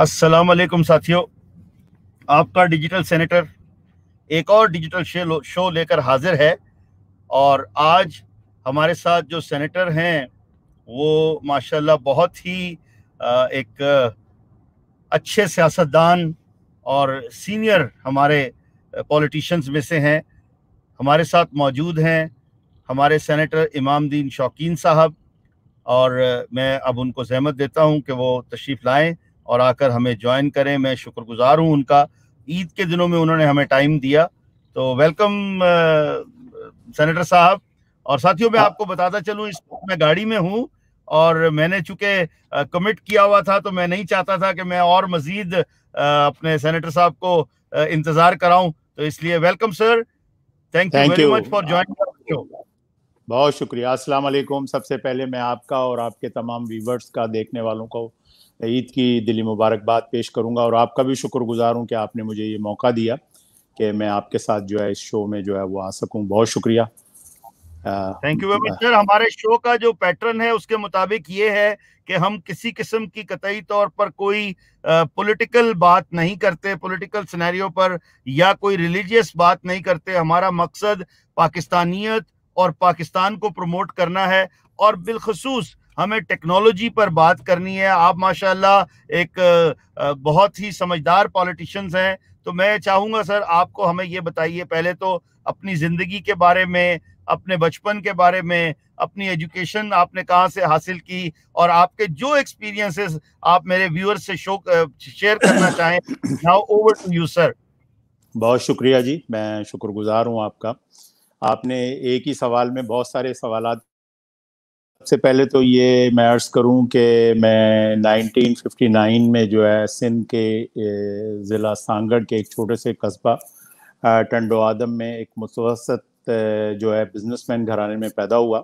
अस्सलाम वालेकुम साथियों आपका डिजिटल सेनेटर एक और डिजिटल शो, शो लेकर हाजिर है और आज हमारे साथ जो सेनेटर हैं वो माशाल्लाह बहुत ही एक अच्छे सियासतदान और सीनियर हमारे पॉलिटिशियंस में से हैं हमारे साथ मौजूद हैं हमारे सेनेटर दीन शौकीन साहब और मैं अब उनको सहमत देता हूं कि वो तशरीफ़ लाएं और आकर हमें ज्वाइन करें मैं शुक्रगुजार हूँ उनका ईद के दिनों में उन्होंने हमें टाइम दिया तो वेलकम सेनेटर uh, साहब और साथियों मैं हाँ। आपको बताता चलूं इस मैं गाड़ी में हूँ और मैंने चूंकि कमिट uh, किया हुआ था तो मैं नहीं चाहता था कि मैं और मजीद uh, अपने सेनेटर साहब को इंतजार कराऊं तो इसलिए welcome sir thank you very much for join बहुत शुक्रिया अस्सलाम वालेकुम सबसे पहले मैं आपका और आपके तमाम व्यूवर्स का देखने वालों को ईद की दिली मुबारकबाद पेश करूँगा और आपका भी शुक्रगुजार हूँ कि आपने मुझे ये मौका दिया कि मैं आपके साथ जो है इस शो में जो है वो आ सकूँ बहुत शुक्रिया thank you very much sir हमारे शो का जो पैटर्न है उसके मुताबिक ये है कि हम किसी किस्म की कतई तौर पर कोई पॉलिटिकल बात नहीं करते पॉलिटिकल सिनेरियो पर या कोई रिलीजियस बात नहीं करते हमारा मकसद पाकिस्तानियत और पाकिस्तान को प्रमोट करना है और बिलखसूस हमें टेक्नोलॉजी पर बात करनी है आप माशाल्लाह एक बहुत ही समझदार पॉलिटिशियंस हैं तो मैं चाहूँगा सर आपको हमें ये बताइए पहले तो अपनी ज़िंदगी के बारे में अपने बचपन के बारे में अपनी एजुकेशन आपने कहाँ से हासिल की और आपके जो एक्सपीरियंसेस आप मेरे व्यूअर्स से शो शेयर करना चाहें now over to you sir बहुत शुक्रिया जी मैं शुक्रगुजार हूँ आपका आपने एक ही सवाल में बहुत सारे सवाल सबसे पहले तो ये मैं अर्ज़ करूं कि मैं 1959 में जो है सिंध के ज़िला सांगढ़ के एक छोटे से कस्बा टंडो आदम में एक मुतवसत जो है बिजनेसमैन घराने में पैदा हुआ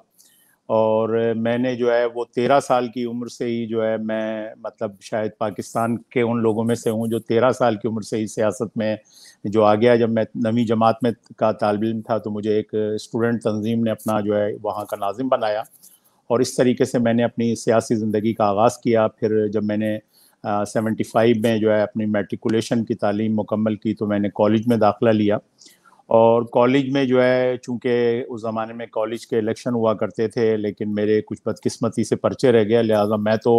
और मैंने जो है वो तेरह साल की उम्र से ही जो है मैं मतलब शायद पाकिस्तान के उन लोगों में से हूँ जो तेरह साल की उम्र से ही सियासत में जो आ गया जब मैं नवी जमात में का तालब इम था तो मुझे एक स्टूडेंट तंजीम ने अपना जो है वहाँ का नाजिम बनाया और इस तरीके से मैंने अपनी सियासी ज़िंदगी का आगाज़ किया फिर जब मैंने सेवेंटी फाइव में जो है अपनी मेट्रिकुलेशन की तालीम मुकम्मल की तो मैंने कॉलेज में दाखिला लिया और कॉलेज में जो है चूँकि उस ज़माने में कॉलेज के इलेक्शन हुआ करते थे लेकिन मेरे कुछ बदकिस्मती से पर्चे रह गया लिहाजा मैं तो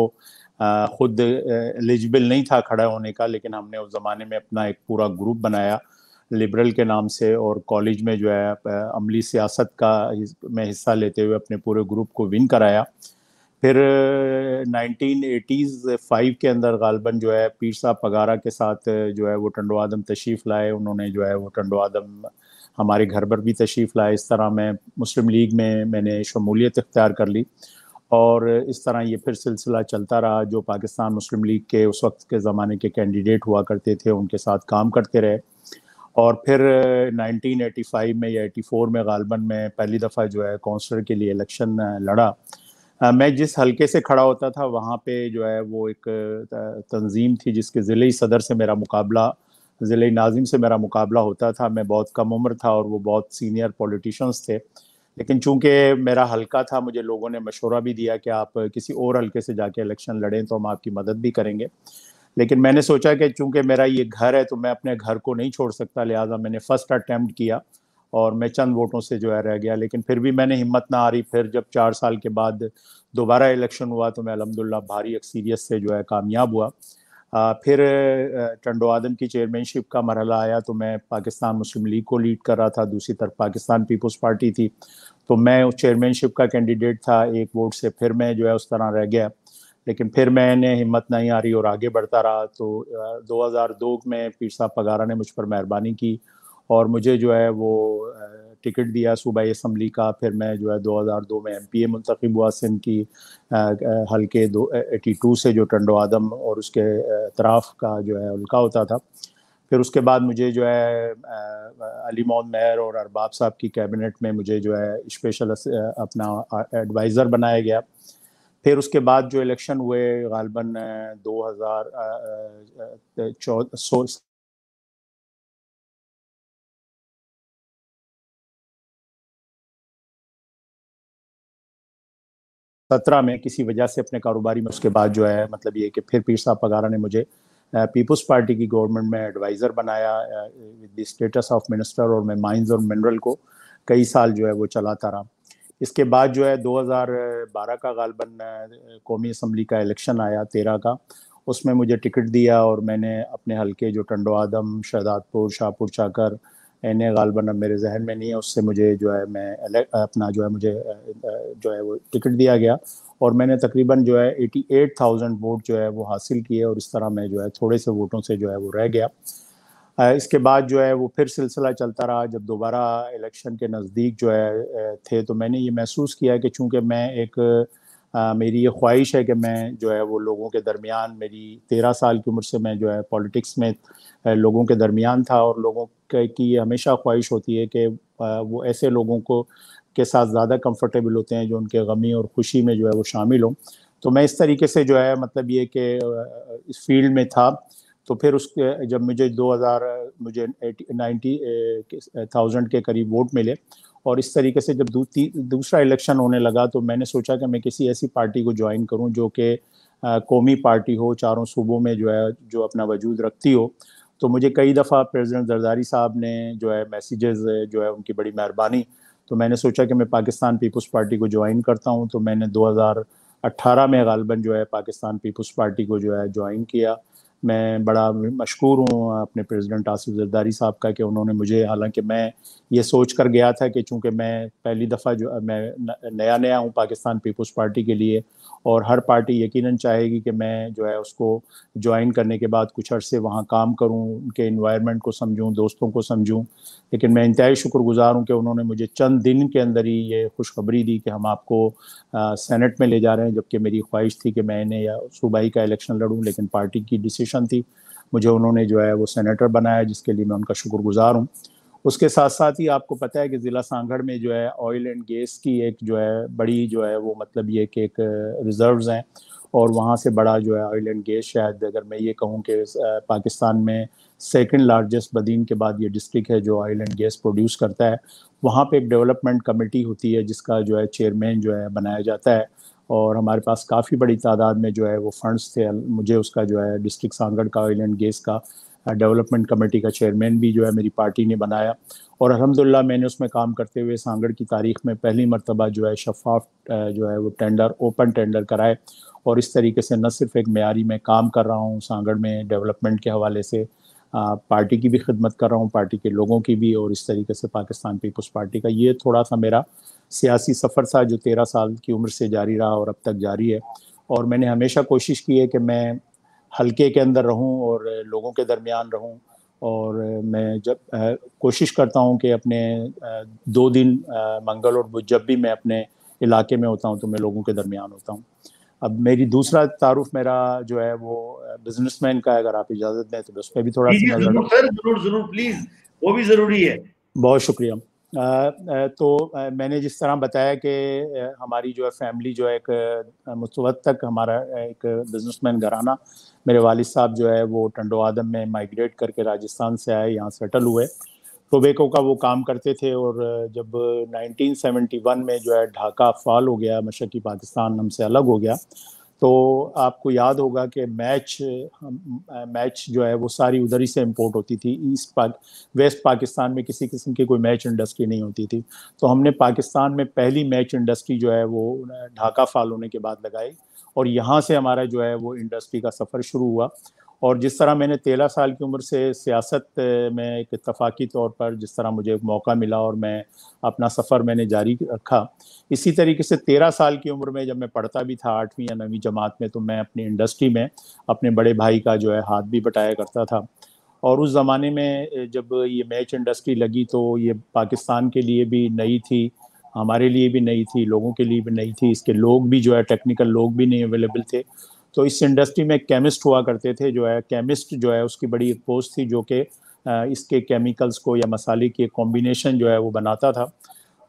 ख़ुद एलिजिबल नहीं था खड़ा होने का लेकिन हमने उस ज़माने में अपना एक पूरा ग्रुप बनाया लिबरल के नाम से और कॉलेज में जो है अमली सियासत का में हिस्सा लेते हुए अपने पूरे ग्रुप को विन कराया फिर 1985 के अंदर गालबा जो है पीर साहब पगारा के साथ जो है वो टंडो आदम तशरीफ़ लाए उन्होंने जो है वो टंडो आदम हमारे घर पर भी तशरीफ़ लाए इस तरह मैं मुस्लिम लीग में मैंने शमूलियत इख्तियार कर ली और इस तरह ये फिर सिलसिला चलता रहा जो पाकिस्तान मुस्लिम लीग के उस वक्त के ज़माने के कैंडिडेट हुआ करते थे उनके साथ काम करते रहे और फिर 1985 में या 84 में गालबन में पहली दफ़ा जो है कौंसलर के लिए इलेक्शन लड़ा मैं जिस हलके से खड़ा होता था वहाँ पे जो है वो एक तंजीम थी जिसके ज़िले सदर से मेरा मुकाबला ज़िले नाजिम से मेरा मुकाबला होता था मैं बहुत कम उम्र था और वो बहुत सीनियर पॉलिटिशन्स थे लेकिन चूंकि मेरा हल्का था मुझे लोगों ने मशवरा भी दिया कि आप किसी और हल्के से जाके इलेक्शन लड़ें तो हम आपकी मदद भी करेंगे लेकिन मैंने सोचा कि चूंकि मेरा ये घर है तो मैं अपने घर को नहीं छोड़ सकता लिहाजा मैंने फर्स्ट अटैम्प्ट किया और मैं चंद वोटों से जो है रह गया लेकिन फिर भी मैंने हिम्मत ना आ रही फिर जब चार साल के बाद दोबारा इलेक्शन हुआ तो मैं अलहमदिल्ला भारी अक्सरीत से जो है कामयाब हुआ आ, फिर टंडो आदम की चेयरमैनशिप का मरहला आया तो मैं पाकिस्तान मुस्लिम लीग को लीड कर रहा था दूसरी तरफ पाकिस्तान पीपल्स पार्टी थी तो मैं उस चेयरमैनशिप का कैंडिडेट था एक वोट से फिर मैं जो है उस तरह रह गया लेकिन फिर मैंने हिम्मत नहीं हारी और आगे बढ़ता रहा तो 2002 में पीर साहब पगारा ने मुझ पर मेहरबानी की और मुझे जो है वो टिकट दिया सूबा इसम्बली का फिर मैं जो है 2002 में एम पी ए मुंतखब हुआ सिंध की हल्के दो एटी टू से जो टंडो आदम और उसके अतराफ़ का जो है हल्का होता था फिर उसके बाद मुझे जो है अली मोहन महर और अरबाब साहब की कैबिनेट में मुझे जो है स्पेशल अपना एडवाइज़र बनाया गया फिर उसके बाद जो इलेक्शन हुए गालबन दो हज़ार चौदह सत्रह में किसी वजह से अपने कारोबारी में उसके बाद जो है मतलब ये कि फिर पीर साहब पगारा ने मुझे पीपल्स पार्टी की गवर्नमेंट में एडवाइज़र बनाया with the status of minister और मैं माइंस और मिनरल को कई साल जो है वो चलाता रहा इसके बाद जो है 2012 का गालबन कौमी असम्बली का इलेक्शन आया तेरह का उसमें मुझे टिकट दिया और मैंने अपने हल्के जो टंडो आदम शहदादपुर शाहपुर चाकर एन गालबन अब मेरे जहन में नहीं है उससे मुझे जो है मैं अपना जो है मुझे जो है वो टिकट दिया गया और मैंने तकरीबन जो है एटी एट थाउजेंड वोट जो है वो हासिल किए और इस तरह मैं जो है थोड़े से वोटों से जो है वो रह गया इसके बाद जो है वो फिर सिलसिला चलता रहा जब दोबारा इलेक्शन के नज़दीक जो है थे तो मैंने ये महसूस किया कि चूँकि मैं एक आ, मेरी ये ख्वाहिश है कि मैं जो है वो लोगों के दरमियान मेरी तेरह साल की उम्र से मैं जो है पॉलिटिक्स में लोगों के दरमियान था और लोगों की हमेशा ख्वाहिश होती है कि वो ऐसे लोगों को के साथ ज़्यादा कंफर्टेबल होते हैं जो उनके गमी और ख़ुशी में जो है वो शामिल हों तो मैं इस तरीके से जो है मतलब ये कि इस फील्ड में था तो फिर उस जब मुझे 2000 मुझे 90 थाउजेंड के करीब वोट मिले और इस तरीके से जब दू, दूसरा इलेक्शन होने लगा तो मैंने सोचा कि मैं किसी ऐसी पार्टी को ज्वाइन करूं जो कि कौमी पार्टी हो चारों सूबों में जो है जो अपना वजूद रखती हो तो मुझे कई दफ़ा प्रेसिडेंट जरदारी साहब ने जो है मैसेजेस जो है उनकी बड़ी मेहरबानी तो मैंने सोचा कि मैं पाकिस्तान पीपल्स पार्टी को ज्वाइन करता हूँ तो मैंने 2018 में गालबन जो है पाकिस्तान पीपल्स पार्टी को जो है ज्वाइन किया मैं बड़ा मशहूर हूँ अपने प्रेसिडेंट आसिफ जरदारी साहब का कि उन्होंने मुझे हालांकि मैं ये सोच कर गया था कि चूंकि मैं पहली दफ़ा जो मैं नया नया हूँ पाकिस्तान पीपल्स पार्टी के लिए और हर पार्टी यकीनन चाहेगी कि मैं जो है उसको ज्वाइन करने के बाद कुछ अरसे वहाँ काम करूँ उनके इन्वायरमेंट को समझूँ दोस्तों को समझूँ लेकिन मैं इंतहाई शुक्रगुजार हूँ कि उन्होंने मुझे चंद दिन के अंदर ही ये खुशखबरी दी कि हम आपको आ, सेनेट में ले जा रहे हैं जबकि मेरी ख्वाहिश थी कि मैंने या सूबाई का इलेक्शन लड़ूँ लेकिन पार्टी की डिसीशन थी मुझे उन्होंने जो है वो सेनेटर बनाया जिसके लिए मैं उनका शुक्रगुजार हूँ उसके साथ साथ ही आपको पता है कि ज़िला सांगढ़ में जो है ऑयल एंड गैस की एक जो है बड़ी जो है वो मतलब ये कि एक रिज़र्व्स हैं और वहाँ से बड़ा जो है ऑयल एंड गैस शायद अगर मैं ये कहूँ कि पाकिस्तान में सेकंड लार्जेस्ट बदीन के बाद ये डिस्ट्रिक्ट है जो ऑयल एंड गैस प्रोड्यूस करता है वहाँ पे एक डेवलपमेंट कमेटी होती है जिसका जो है चेयरमैन जो है बनाया जाता है और हमारे पास काफ़ी बड़ी तादाद में जो है वो फंड्स थे मुझे उसका जो है डिस्ट्रिक्ट सांगढ़ का ऑयल एंड गैस का डेवलपमेंट कमेटी का चेयरमैन भी जो है मेरी पार्टी ने बनाया और अलहमदिल्ला मैंने उसमें काम करते हुए सांगड़ की तारीख में पहली मरतबा जो है शफाफ जो है वो टेंडर ओपन टेंडर कराए और इस तरीके से न सिर्फ एक मैारी में काम कर रहा हूँ सांगड़ में डेवलपमेंट के हवाले से पार्टी की भी खिदमत कर रहा हूँ पार्टी के लोगों की भी और इस तरीके से पाकिस्तान पीपल्स पार्टी का ये थोड़ा सा मेरा सियासी सफ़र था जो तेरह साल की उम्र से जारी रहा और अब तक जारी है और मैंने हमेशा कोशिश की है कि मैं हल्के के अंदर रहूं और लोगों के दरमियान रहूं और मैं जब कोशिश करता हूं कि अपने दो दिन मंगल और बुध जब भी मैं अपने इलाके में होता हूं तो मैं लोगों के दरमियान होता हूं अब मेरी दूसरा तारुफ मेरा जो है वो बिजनेसमैन का है अगर आप इजाज़त दें तो उस पर भी थोड़ा सा जरूर जरूर प्लीज़ वो भी ज़रूरी है बहुत शुक्रिया तो मैंने जिस तरह बताया कि हमारी जो है फैमिली जो है एक मुसवत तक हमारा एक बिजनेसमैन घराना मेरे वाल साहब जो है वो टंडो आदम में माइग्रेट करके राजस्थान से आए यहाँ सेटल हुए टोबेको का वो काम करते थे और जब 1971 में जो है ढाका फॉल हो गया मशक़ी पाकिस्तान हमसे अलग हो गया तो आपको याद होगा कि मैच मैच जो है वो सारी उधर ही से इम्पोर्ट होती थी ईस्ट पाक वेस्ट पाकिस्तान में किसी किस्म की कोई मैच इंडस्ट्री नहीं होती थी तो हमने पाकिस्तान में पहली मैच इंडस्ट्री जो है वो ढाका फाल होने के बाद लगाई और यहाँ से हमारा जो है वो इंडस्ट्री का सफ़र शुरू हुआ और जिस तरह मैंने तेरह साल की उम्र से सियासत में एक इतफाक़ी तौर पर जिस तरह मुझे एक मौका मिला और मैं अपना सफ़र मैंने जारी रखा इसी तरीके से तेरह साल की उम्र में जब मैं पढ़ता भी था आठवीं या नवीं जमात में तो मैं अपनी इंडस्ट्री में अपने बड़े भाई का जो है हाथ भी बटाया करता था और उस ज़माने में जब ये मैच इंडस्ट्री लगी तो ये पाकिस्तान के लिए भी नई थी हमारे लिए भी नई थी लोगों के लिए भी नई थी इसके लोग भी जो है टेक्निकल लोग भी नहीं अवेलेबल थे तो इस इंडस्ट्री में केमिस्ट हुआ करते थे जो है केमिस्ट जो है उसकी बड़ी एक पोस्ट थी जो कि इसके केमिकल्स को या मसाले की कॉम्बिनेशन जो है वो बनाता था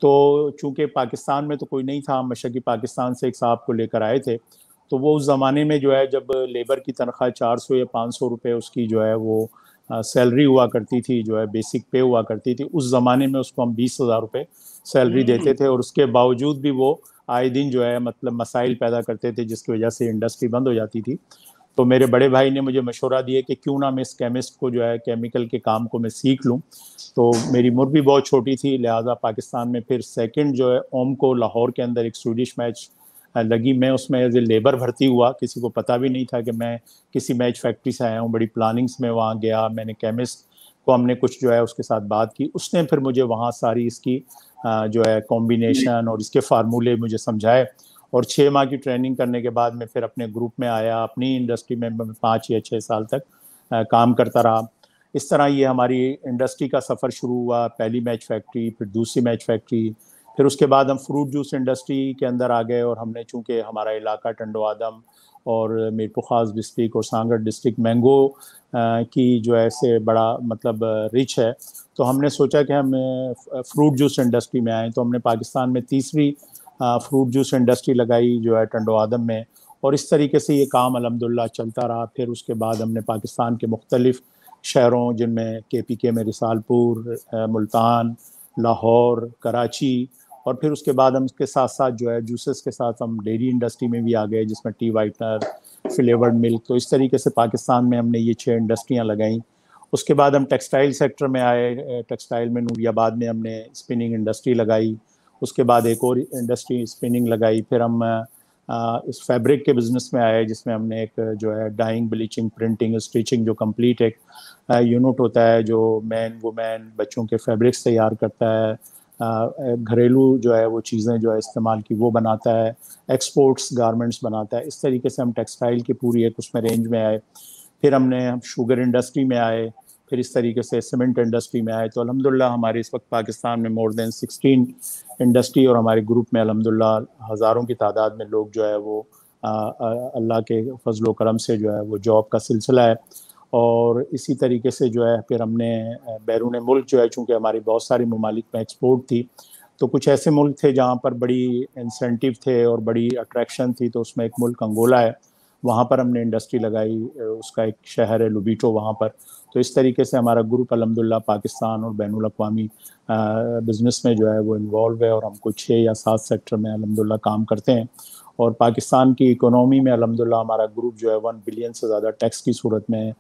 तो चूंकि पाकिस्तान में तो कोई नहीं था मशी पाकिस्तान से एक साहब को लेकर आए थे तो वो उस ज़माने में जो है जब लेबर की तनख्वाह चार सौ या पाँच सौ रुपये उसकी जो है वो सैलरी हुआ करती थी जो है बेसिक पे हुआ करती थी उस ज़माने में उसको हम बीस हज़ार रुपये सैलरी हम्म। देते थे और उसके बावजूद भी वो आए दिन जो है मतलब मसाइल पैदा करते थे जिसकी वजह से इंडस्ट्री बंद हो जाती थी तो मेरे बड़े भाई ने मुझे मशवरा दिया कि क्यों ना मैं इस केमिस्ट को जो है केमिकल के काम को मैं सीख लूँ तो मेरी उम्र भी बहुत छोटी थी लिहाजा पाकिस्तान में फिर सेकंड जो है ओम को लाहौर के अंदर एक स्वीडिश मैच लगी मैं उसमें एज ए लेबर भर्ती हुआ किसी को पता भी नहीं था कि मैं किसी मैच फैक्ट्री से आया हूँ बड़ी प्लानिंग्स में वहाँ गया मैंने केमिस्ट तो हमने कुछ जो है उसके साथ बात की उसने फिर मुझे वहाँ सारी इसकी जो है कॉम्बिनेशन और इसके फार्मूले मुझे समझाए और छः माह की ट्रेनिंग करने के बाद मैं फिर अपने ग्रुप में आया अपनी इंडस्ट्री में मैं पाँच या छः साल तक काम करता रहा इस तरह ये हमारी इंडस्ट्री का सफ़र शुरू हुआ पहली मैच फैक्ट्री फिर दूसरी मैच फैक्ट्री फिर उसके बाद हम फ्रूट जूस इंडस्ट्री के अंदर आ गए और हमने चूंकि हमारा इलाका टंडो आदम और मीरपुर ख़ास डिस्ट्रिक्ट और सांगड़ डिस्ट्रिक्ट मैंगो की जो है से बड़ा मतलब रिच है तो हमने सोचा कि हम फ्रूट जूस इंडस्ट्री में आएँ तो हमने पाकिस्तान में तीसरी फ्रूट जूस इंडस्ट्री लगाई जो है टंडो आदम में और इस तरीके से ये काम अलहमदिल्ला चलता रहा फिर उसके बाद हमने पाकिस्तान के मुख्तलिफ़ शहरों जिनमें के पी के में रिसालपुर मुल्तान लाहौर कराची और फिर उसके बाद हम उसके साथ साथ जो है जूसेस के साथ हम डेयरी इंडस्ट्री में भी आ गए जिसमें टी वाइटनर फ्लेवर्ड मिल्क तो इस तरीके से पाकिस्तान में हमने ये छः इंडस्ट्रियाँ लगाई उसके बाद हम टेक्सटाइल सेक्टर में आए टेक्सटाइल में नूरियाबाद में हमने स्पिनिंग इंडस्ट्री लगाई उसके बाद एक और इंडस्ट्री स्पिनिंग लगाई फिर हम आ, इस फैब्रिक के बिज़नेस में आए जिसमें हमने एक जो है डाइंग ब्लीचिंग प्रिंटिंग स्टिचिंग जो कंप्लीट एक यूनिट होता है जो मैन वुमेन बच्चों के फैब्रिक्स तैयार करता है घरेलू जो है वो चीज़ें जो है इस्तेमाल की वो बनाता है एक्सपोर्ट्स गारमेंट्स बनाता है इस तरीके से हम टेक्सटाइल की पूरी एक उसमें रेंज में आए फिर हमने हम शुगर इंडस्ट्री में आए फिर इस तरीके से सीमेंट इंडस्ट्री में आए तो अलहमदिल्ला हमारे इस वक्त पाकिस्तान में मोर देन सिक्सटीन इंडस्ट्री और हमारे ग्रुप में अलहमदिल्ला हज़ारों की तादाद में लोग जो है वो अल्लाह के फजल करम से जो है वो जॉब का सिलसिला है और इसी तरीके से जो है फिर हमने बैरून मुल्क जो है चूँकि हमारी बहुत सारी ममालिक में एक्सपोर्ट थी तो कुछ ऐसे मुल्क थे जहाँ पर बड़ी इंसेंटिव थे और बड़ी अट्रैक्शन थी तो उसमें एक मुल्क अंगोला है वहाँ पर हमने इंडस्ट्री लगाई उसका एक शहर है लुबिटो वहाँ पर तो इस तरीके से हमारा ग्रुप अलहमदिल्ला पाकिस्तान और बैन अवी बिज़नेस में जो है वो इन्वॉल्व है और हमको छः या सात सेक्टर में अलहमदिल्ला काम करते हैं और पाकिस्तान की इकोनॉमी में अलहमदिल्ला हमारा ग्रुप जो है वन बिलियन से ज़्यादा टैक्स की सूरत में है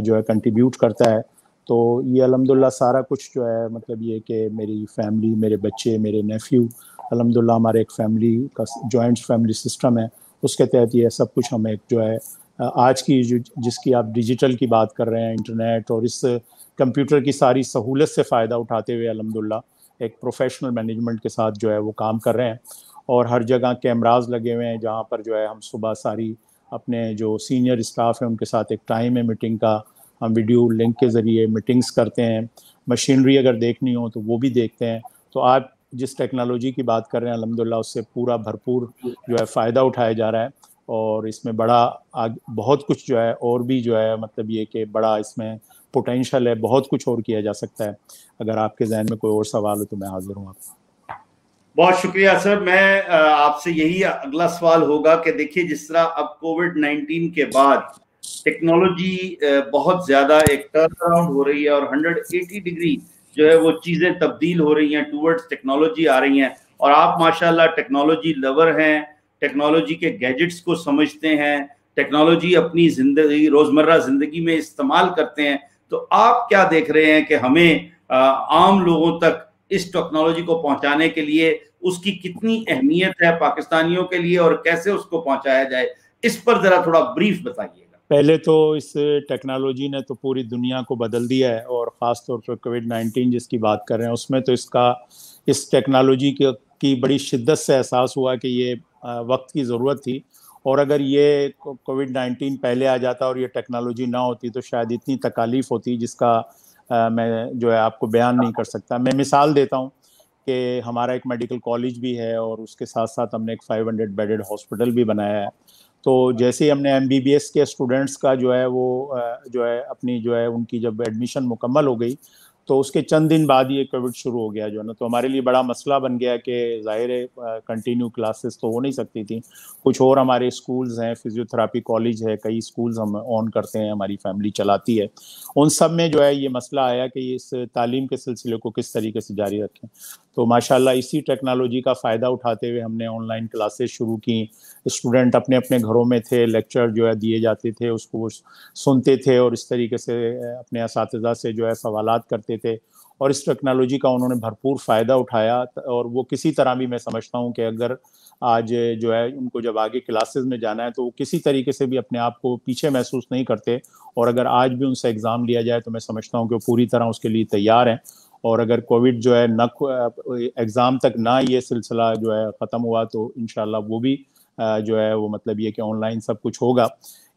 जो है कंट्रीब्यूट करता है तो ये अलहमदिल्ला सारा कुछ जो है मतलब ये कि मेरी फैमिली मेरे बच्चे मेरे नेफ्यू अलहमदिल्ला हमारे एक फैमिली का जॉइंट फैमिली सिस्टम है उसके तहत ये सब कुछ हमें जो है आज की जो जिसकी आप डिजिटल की बात कर रहे हैं इंटरनेट और इस कंप्यूटर की सारी सहूलत से फ़ायदा उठाते हुए अलहमदिल्ला एक प्रोफेशनल मैनेजमेंट के साथ जो है वो काम कर रहे हैं और हर जगह कैमराज लगे हुए हैं जहाँ पर जो है हम सुबह सारी अपने जो सीनियर स्टाफ है उनके साथ एक टाइम है मीटिंग का हम वीडियो लिंक के ज़रिए मीटिंग्स करते हैं मशीनरी अगर देखनी हो तो वो भी देखते हैं तो आप जिस टेक्नोलॉजी की बात कर रहे हैं अलहमदिल्ला उससे पूरा भरपूर जो है फ़ायदा उठाया जा रहा है और इसमें बड़ा आग बहुत कुछ जो है और भी जो है मतलब ये कि बड़ा इसमें पोटेंशल है बहुत कुछ और किया जा सकता है अगर आपके जहन में कोई और सवाल हो तो मैं हाजिर हूँ आपका बहुत शुक्रिया सर मैं आपसे यही अगला सवाल होगा कि देखिए जिस तरह अब कोविड नाइनटीन के बाद टेक्नोलॉजी बहुत ज़्यादा एक टर्न अराउंड हो रही है और 180 डिग्री जो है वो चीज़ें तब्दील हो रही हैं टूवर्ड्स टेक्नोलॉजी आ रही हैं और आप माशाल्लाह टेक्नोलॉजी लवर हैं टेक्नोलॉजी के गैजेट्स को समझते हैं टेक्नोलॉजी अपनी जिंदगी रोज़मर्रा ज़िंदगी में इस्तेमाल करते हैं तो आप क्या देख रहे हैं कि हमें आम लोगों तक इस टेक्नोलॉजी को पहुंचाने के लिए उसकी कितनी अहमियत है पाकिस्तानियों के लिए और कैसे उसको पहुंचाया जाए इस पर जरा थोड़ा ब्रीफ बताइएगा पहले तो इस टेक्नोलॉजी ने तो पूरी दुनिया को बदल दिया है और ख़ास तौर पर कोविड नाइन्टीन जिसकी बात कर रहे हैं उसमें तो इसका इस टेक्नोलॉजी की बड़ी शिद्दत से एहसास हुआ कि ये वक्त की ज़रूरत थी और अगर ये कोविड नाइन्टीन पहले आ जाता और ये टेक्नोलॉजी ना होती तो शायद इतनी तकालीफ होती जिसका मैं जो है आपको बयान नहीं कर सकता मैं मिसाल देता हूँ कि हमारा एक मेडिकल कॉलेज भी है और उसके साथ साथ हमने एक 500 बेडेड हॉस्पिटल भी बनाया है तो जैसे ही हमने एम के स्टूडेंट्स का जो है वो जो है अपनी जो है उनकी जब एडमिशन मुकम्मल हो गई तो उसके चंद दिन बाद ये कोविड शुरू हो गया जो है ना तो हमारे लिए बड़ा मसला बन गया कि ज़ाहिर है कंटिन्यू क्लासेस तो हो नहीं सकती थी कुछ और हमारे स्कूल्स हैं फिजियोथेरापी कॉलेज है कई स्कूल्स हम ऑन करते हैं हमारी फैमिली चलाती है उन सब में जो है ये मसला आया कि इस तालीम के सिलसिले को किस तरीके से जारी रखें तो माशाल्लाह इसी टेक्नोलॉजी का फ़ायदा उठाते हुए हमने ऑनलाइन क्लासेस शुरू की स्टूडेंट अपने अपने घरों में थे लेक्चर जो है दिए जाते थे उसको सुनते थे और इस तरीके से अपने इस से जो है सवाल करते थे और इस टेक्नोलॉजी का उन्होंने भरपूर फ़ायदा उठाया और वो किसी तरह भी मैं समझता हूँ कि अगर आज जो है उनको जब आगे क्लासेस में जाना है तो वो किसी तरीके से भी अपने आप को पीछे महसूस नहीं करते और अगर आज भी उनसे एग्ज़ाम लिया जाए तो मैं समझता हूँ कि वो पूरी तरह उसके लिए तैयार हैं और अगर कोविड जो है न एग्ज़ाम तक ना ये सिलसिला जो है ख़त्म हुआ तो इन वो भी जो है वो मतलब ये कि ऑनलाइन सब कुछ होगा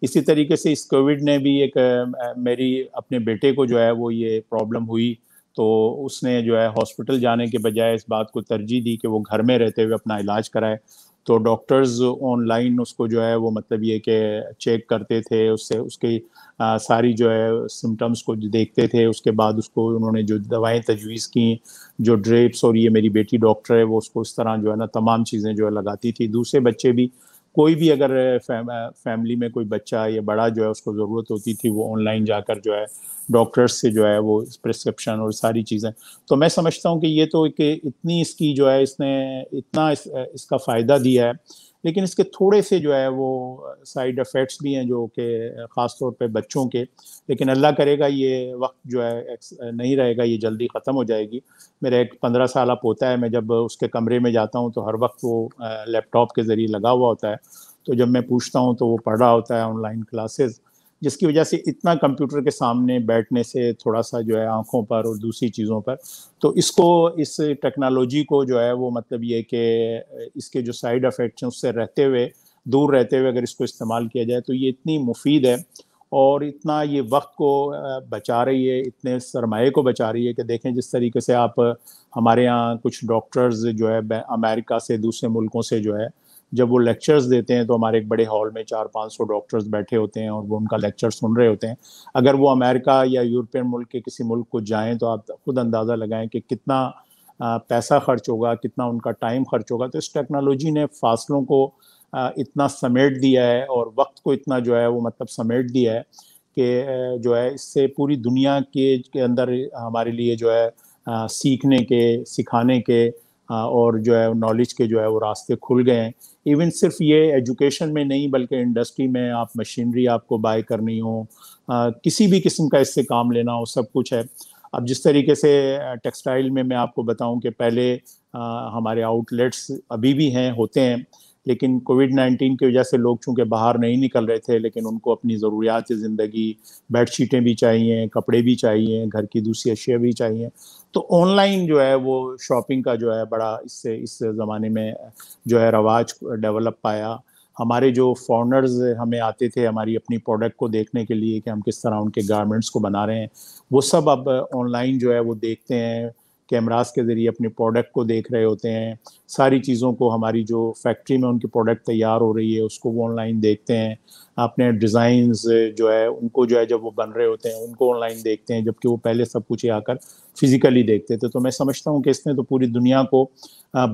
इसी तरीके से इस कोविड ने भी एक मेरी अपने बेटे को जो है वो ये प्रॉब्लम हुई तो उसने जो है हॉस्पिटल जाने के बजाय इस बात को तरजीह दी कि वो घर में रहते हुए अपना इलाज कराए तो डॉक्टर्स ऑनलाइन उसको जो है वो मतलब ये कि चेक करते थे उससे उसकी आ, सारी जो है सिम्टम्स को देखते थे उसके बाद उसको उन्होंने जो दवाएं तजवीज़ की जो ड्रेप्स और ये मेरी बेटी डॉक्टर है वो उसको इस तरह जो है ना तमाम चीज़ें जो है लगाती थी दूसरे बच्चे भी कोई भी अगर फैम, फैमिली में कोई बच्चा या बड़ा जो है उसको ज़रूरत होती थी वो ऑनलाइन जाकर जो है डॉक्टर्स से जो है वो प्रिस्क्रिप्शन और सारी चीज़ें तो मैं समझता हूँ कि ये तो एक इतनी इसकी जो है इसने इतना इस, इसका फ़ायदा दिया है लेकिन इसके थोड़े से जो है वो साइड इफ़ेक्ट्स भी हैं जो कि ख़ास तौर पे बच्चों के लेकिन अल्लाह करेगा ये वक्त जो है नहीं रहेगा ये जल्दी ख़त्म हो जाएगी मेरा एक पंद्रह साल पोता है मैं जब उसके कमरे में जाता हूँ तो हर वक्त वो लैपटॉप के ज़रिए लगा हुआ होता है तो जब मैं पूछता हूँ तो वो पढ़ रहा होता है ऑनलाइन क्लासेज़ जिसकी वजह से इतना कंप्यूटर के सामने बैठने से थोड़ा सा जो है आंखों पर और दूसरी चीज़ों पर तो इसको इस टेक्नोलॉजी को जो है वो मतलब ये कि इसके जो साइड इफ़ेक्ट्स हैं उससे रहते हुए दूर रहते हुए अगर इसको इस्तेमाल किया जाए तो ये इतनी मुफीद है और इतना ये वक्त को बचा रही है इतने सरमाए को बचा रही है कि देखें जिस तरीके से आप हमारे यहाँ कुछ डॉक्टर्स जो है अमेरिका से दूसरे मुल्कों से जो है जब वो लेक्चर्स देते हैं तो हमारे एक बड़े हॉल में चार पाँच सौ डॉक्टर्स बैठे होते हैं और वो उनका लेक्चर सुन रहे होते हैं अगर वो अमेरिका या यूरोपियन मुल्क के किसी मुल्क को जाएँ तो आप खुद अंदाज़ा लगाएं कि कितना पैसा खर्च होगा कितना उनका टाइम खर्च होगा तो इस टेक्नोलॉजी ने फासलों को इतना समेट दिया है और वक्त को इतना जो है वो मतलब समेट दिया है कि जो है इससे पूरी दुनिया के, के अंदर हमारे लिए जो है सीखने के सिखाने के और जो है नॉलेज के जो है वो रास्ते खुल गए हैं इवन सिर्फ ये एजुकेशन में नहीं बल्कि इंडस्ट्री में आप मशीनरी आपको बाय करनी हो आ, किसी भी किस्म का इससे काम लेना हो सब कुछ है अब जिस तरीके से टेक्सटाइल में मैं आपको बताऊं कि पहले आ, हमारे आउटलेट्स अभी भी हैं होते हैं लेकिन कोविड नाइन्टीन की वजह से लोग चूँकि बाहर नहीं निकल रहे थे लेकिन उनको अपनी ज़रूरियात ज़िंदगी बेड शीटें भी चाहिए कपड़े भी चाहिए घर की दूसरी अशिया भी चाहिए तो ऑनलाइन जो है वो शॉपिंग का जो है बड़ा इससे इस ज़माने में जो है रवाज डेवलप पाया हमारे जो फॉरनर्स हमें आते थे हमारी अपनी प्रोडक्ट को देखने के लिए कि हम किस तरह उनके गारमेंट्स को बना रहे हैं वो सब अब ऑनलाइन जो है वो देखते हैं कैमरास के ज़रिए अपने प्रोडक्ट को देख रहे होते हैं सारी चीज़ों को हमारी जो फैक्ट्री में उनकी प्रोडक्ट तैयार हो रही है उसको वो ऑनलाइन देखते हैं अपने डिज़ाइंस जो है उनको जो है जब वो बन रहे होते हैं उनको ऑनलाइन देखते हैं जबकि वो पहले सब कुछ आकर फिज़िकली देखते थे तो, तो मैं समझता हूँ कि इसने तो पूरी दुनिया को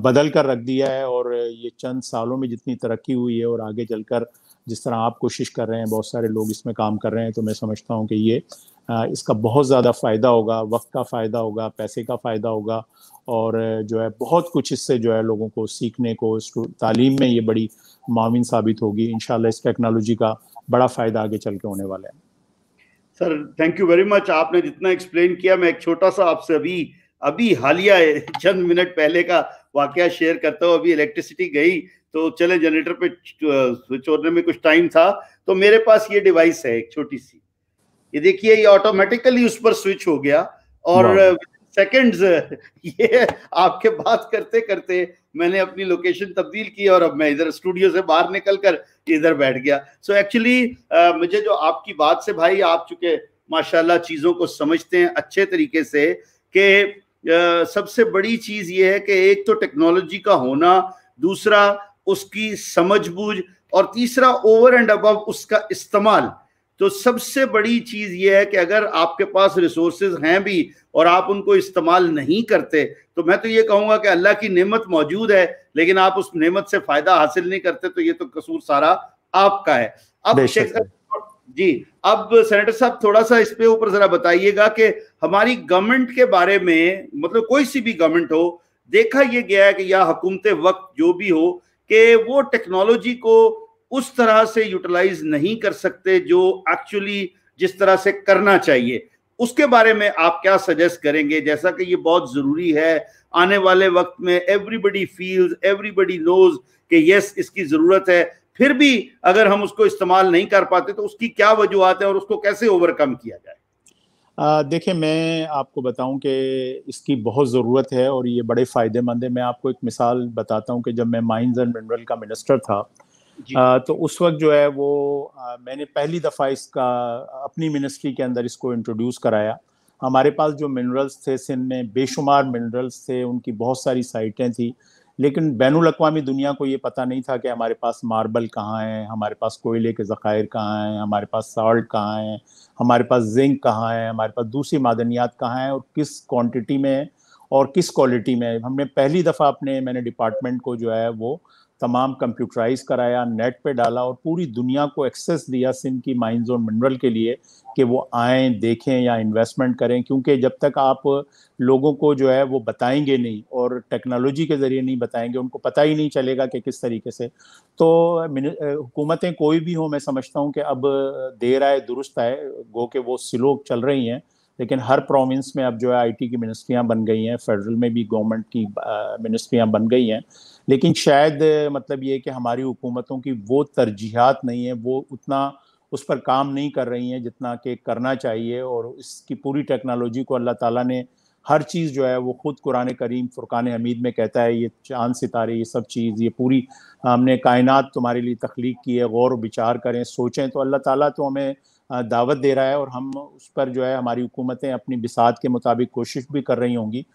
बदल कर रख दिया है और ये चंद सालों में जितनी तरक्की हुई है और आगे चलकर जिस तरह आप कोशिश कर रहे हैं बहुत सारे लोग इसमें काम कर रहे हैं तो मैं समझता हूँ कि ये इसका बहुत ज़्यादा फ़ायदा होगा वक्त का फ़ायदा होगा पैसे का फ़ायदा होगा और जो है बहुत कुछ इससे जो है लोगों को सीखने को तालीम में ये बड़ी माविन साबित होगी इन इस टेक्नोलॉजी का बड़ा फ़ायदा आगे चल के होने वाला है sir thank you very much आपने जितना एक्सप्लेन किया मैं एक छोटा सा आपसे अभी अभी हालिया चंद मिनट पहले का वाक्य शेयर करता हूँ अभी इलेक्ट्रिसिटी गई तो चले जनरेटर पे स्विच होने में कुछ टाइम था तो मेरे पास ये डिवाइस है एक छोटी सी ये देखिए ये ऑटोमेटिकली उस पर स्विच हो गया और सेकंड्स ये आपके बात करते करते मैंने अपनी लोकेशन तब्दील की और अब मैं इधर स्टूडियो से बाहर निकल कर इधर बैठ गया सो so एक्चुअली मुझे जो आपकी बात से भाई आप चुके माशाल्लाह चीज़ों को समझते हैं अच्छे तरीके से कि सबसे बड़ी चीज़ ये है कि एक तो टेक्नोलॉजी का होना दूसरा उसकी समझ बूझ और तीसरा ओवर एंड अब उसका इस्तेमाल तो सबसे बड़ी चीज ये है कि अगर आपके पास रिसोर्सेज हैं भी और आप उनको इस्तेमाल नहीं करते तो मैं तो ये कहूंगा कि अल्लाह की नेमत मौजूद है लेकिन आप उस नेमत से फायदा हासिल नहीं करते तो ये तो कसूर सारा आपका है अब जी अब सेनेटर साहब थोड़ा सा इस पे ऊपर जरा बताइएगा कि हमारी गवर्नमेंट के बारे में मतलब कोई सी भी गवर्नमेंट हो देखा यह गया है कि या हुकूमत वक्त जो भी हो कि वो टेक्नोलॉजी को उस तरह से यूटिलाइज नहीं कर सकते जो एक्चुअली जिस तरह से करना चाहिए उसके बारे में आप क्या सजेस्ट करेंगे जैसा कि ये बहुत जरूरी है आने वाले वक्त में एवरीबडी फील्स एवरीबडी नोज कि यस इसकी जरूरत है फिर भी अगर हम उसको इस्तेमाल नहीं कर पाते तो उसकी क्या वजूहत है और उसको कैसे ओवरकम किया जाए देखिए मैं आपको बताऊं कि इसकी बहुत ज़रूरत है और ये बड़े फ़ायदेमंद है मैं आपको एक मिसाल बताता हूं कि जब मैं माइंस एंड मिनरल का मिनिस्टर था तो उस वक्त जो है वो मैंने पहली दफ़ा इसका अपनी मिनिस्ट्री के अंदर इसको इंट्रोड्यूस कराया हमारे पास जो मिनरल्स थे सिंध में बेशुमार मिनरल्स थे उनकी बहुत सारी साइटें थी लेकिन बैन अवी दुनिया को ये पता नहीं था कि हमारे पास मार्बल कहाँ है हमारे पास कोयले के ज़ख़ायर कहाँ हैं हमारे पास साल्ट कहाँ हैं हमारे पास जिंक कहाँ है हमारे पास दूसरी मादनियात कहाँ हैं और किस क्वांटिटी में और किस क्वालिटी में हमने पहली दफ़ा अपने मैंने डिपार्टमेंट को जो है वो तमाम कंप्यूटराइज कराया नेट पे डाला और पूरी दुनिया को एक्सेस दिया सिंध की माइंस और मिनरल के लिए कि वो आए देखें या इन्वेस्टमेंट करें क्योंकि जब तक आप लोगों को जो है वो बताएंगे नहीं और टेक्नोलॉजी के ज़रिए नहीं बताएंगे उनको पता ही नहीं चलेगा कि किस तरीके से तो हुकूमतें कोई भी हों मैं समझता हूँ कि अब देर आए दुरुस्त आए गो के वो स्लो चल रही हैं लेकिन हर प्रोविंस में अब जो है आईटी की मिनिस्ट्रियां बन गई हैं फेडरल में भी गवर्नमेंट की मिनिस्ट्रियां बन गई हैं लेकिन शायद मतलब ये कि हमारी हुकूमतों की वो तरजीहत नहीं है वो उतना उस पर काम नहीं कर रही हैं जितना कि करना चाहिए और इसकी पूरी टेक्नोलॉजी को अल्लाह ताला ने हर चीज़ जो है वो ख़ुद कुरान करीम फ़ुरक़ान हमीद में कहता है ये चांद सितारे ये सब चीज़ ये पूरी हमने कायनात तुम्हारे लिए तख्लीक की है गौर विचार करें सोचें तो अल्लाह ताला तो हमें दावत दे रहा है और हम उस पर जो है हमारी हुकूमतें अपनी बिसात के मुताबिक कोशिश भी कर रही होंगी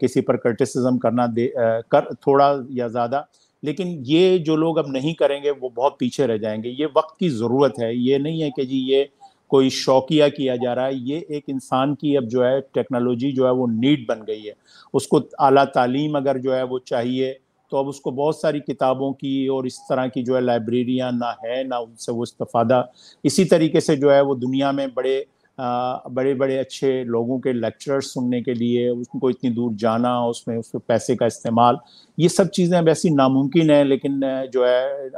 किसी पर क्रिटिसिज्म करना दे कर थोड़ा या ज़्यादा लेकिन ये जो लोग अब नहीं करेंगे वो बहुत पीछे रह जाएंगे ये वक्त की ज़रूरत है ये नहीं है कि जी ये कोई शौकिया किया जा रहा है ये एक इंसान की अब जो है टेक्नोलॉजी जो है वो नीड बन गई है उसको अला तालीम अगर जो है वो चाहिए तो अब उसको बहुत सारी किताबों की और इस तरह की जो है लाइब्रेरियाँ ना है ना उनसे वो इस्तफ़ादा इसी तरीके से जो है वो दुनिया में बड़े आ, बड़े बड़े अच्छे लोगों के लेक्चर सुनने के लिए उनको इतनी दूर जाना उसमें उस पैसे का इस्तेमाल ये सब चीज़ें वैसी नामुमकिन है लेकिन जो है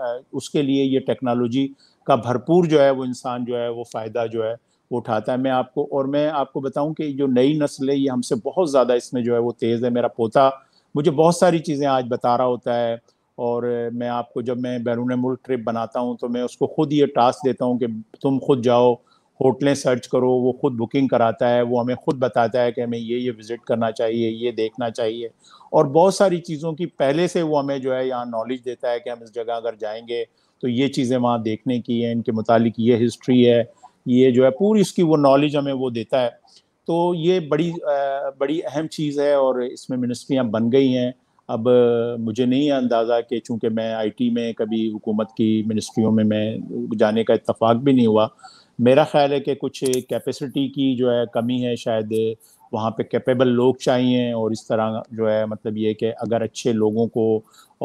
उसके लिए ये टेक्नोलॉजी का भरपूर जो है वो इंसान जो है वो फ़ायदा जो है वो उठाता है मैं आपको और मैं आपको बताऊं कि जो नई नस्ल है ये हमसे बहुत ज़्यादा इसमें जो है वो तेज़ है मेरा पोता मुझे बहुत सारी चीज़ें आज बता रहा होता है और मैं आपको जब मैं बैरून मुल्क ट्रिप बनाता हूँ तो मैं उसको खुद ये टास्क देता हूँ कि तुम खुद जाओ होटलें सर्च करो वो खुद बुकिंग कराता है वो हमें खुद बताता है कि हमें ये ये विज़िट करना चाहिए ये देखना चाहिए और बहुत सारी चीज़ों की पहले से वो हमें जो है यहाँ नॉलेज देता है कि हम इस जगह अगर जाएंगे तो ये चीज़ें वहाँ देखने की हैं इनके मुतालिक ये हिस्ट्री है ये जो है पूरी इसकी वो नॉलेज हमें वो देता है तो ये बड़ी बड़ी अहम चीज़ है और इसमें मिनिस्ट्रियाँ बन गई हैं अब मुझे नहीं अंदाज़ा कि चूँकि मैं आईटी में कभी हुकूमत की मिनिस्ट्रियों में मैं जाने का इतफाक़ भी नहीं हुआ मेरा ख्याल है कि कुछ कैपेसिटी की जो है कमी है शायद वहाँ पे कैपेबल लोग चाहिए और इस तरह जो है मतलब ये कि अगर अच्छे लोगों को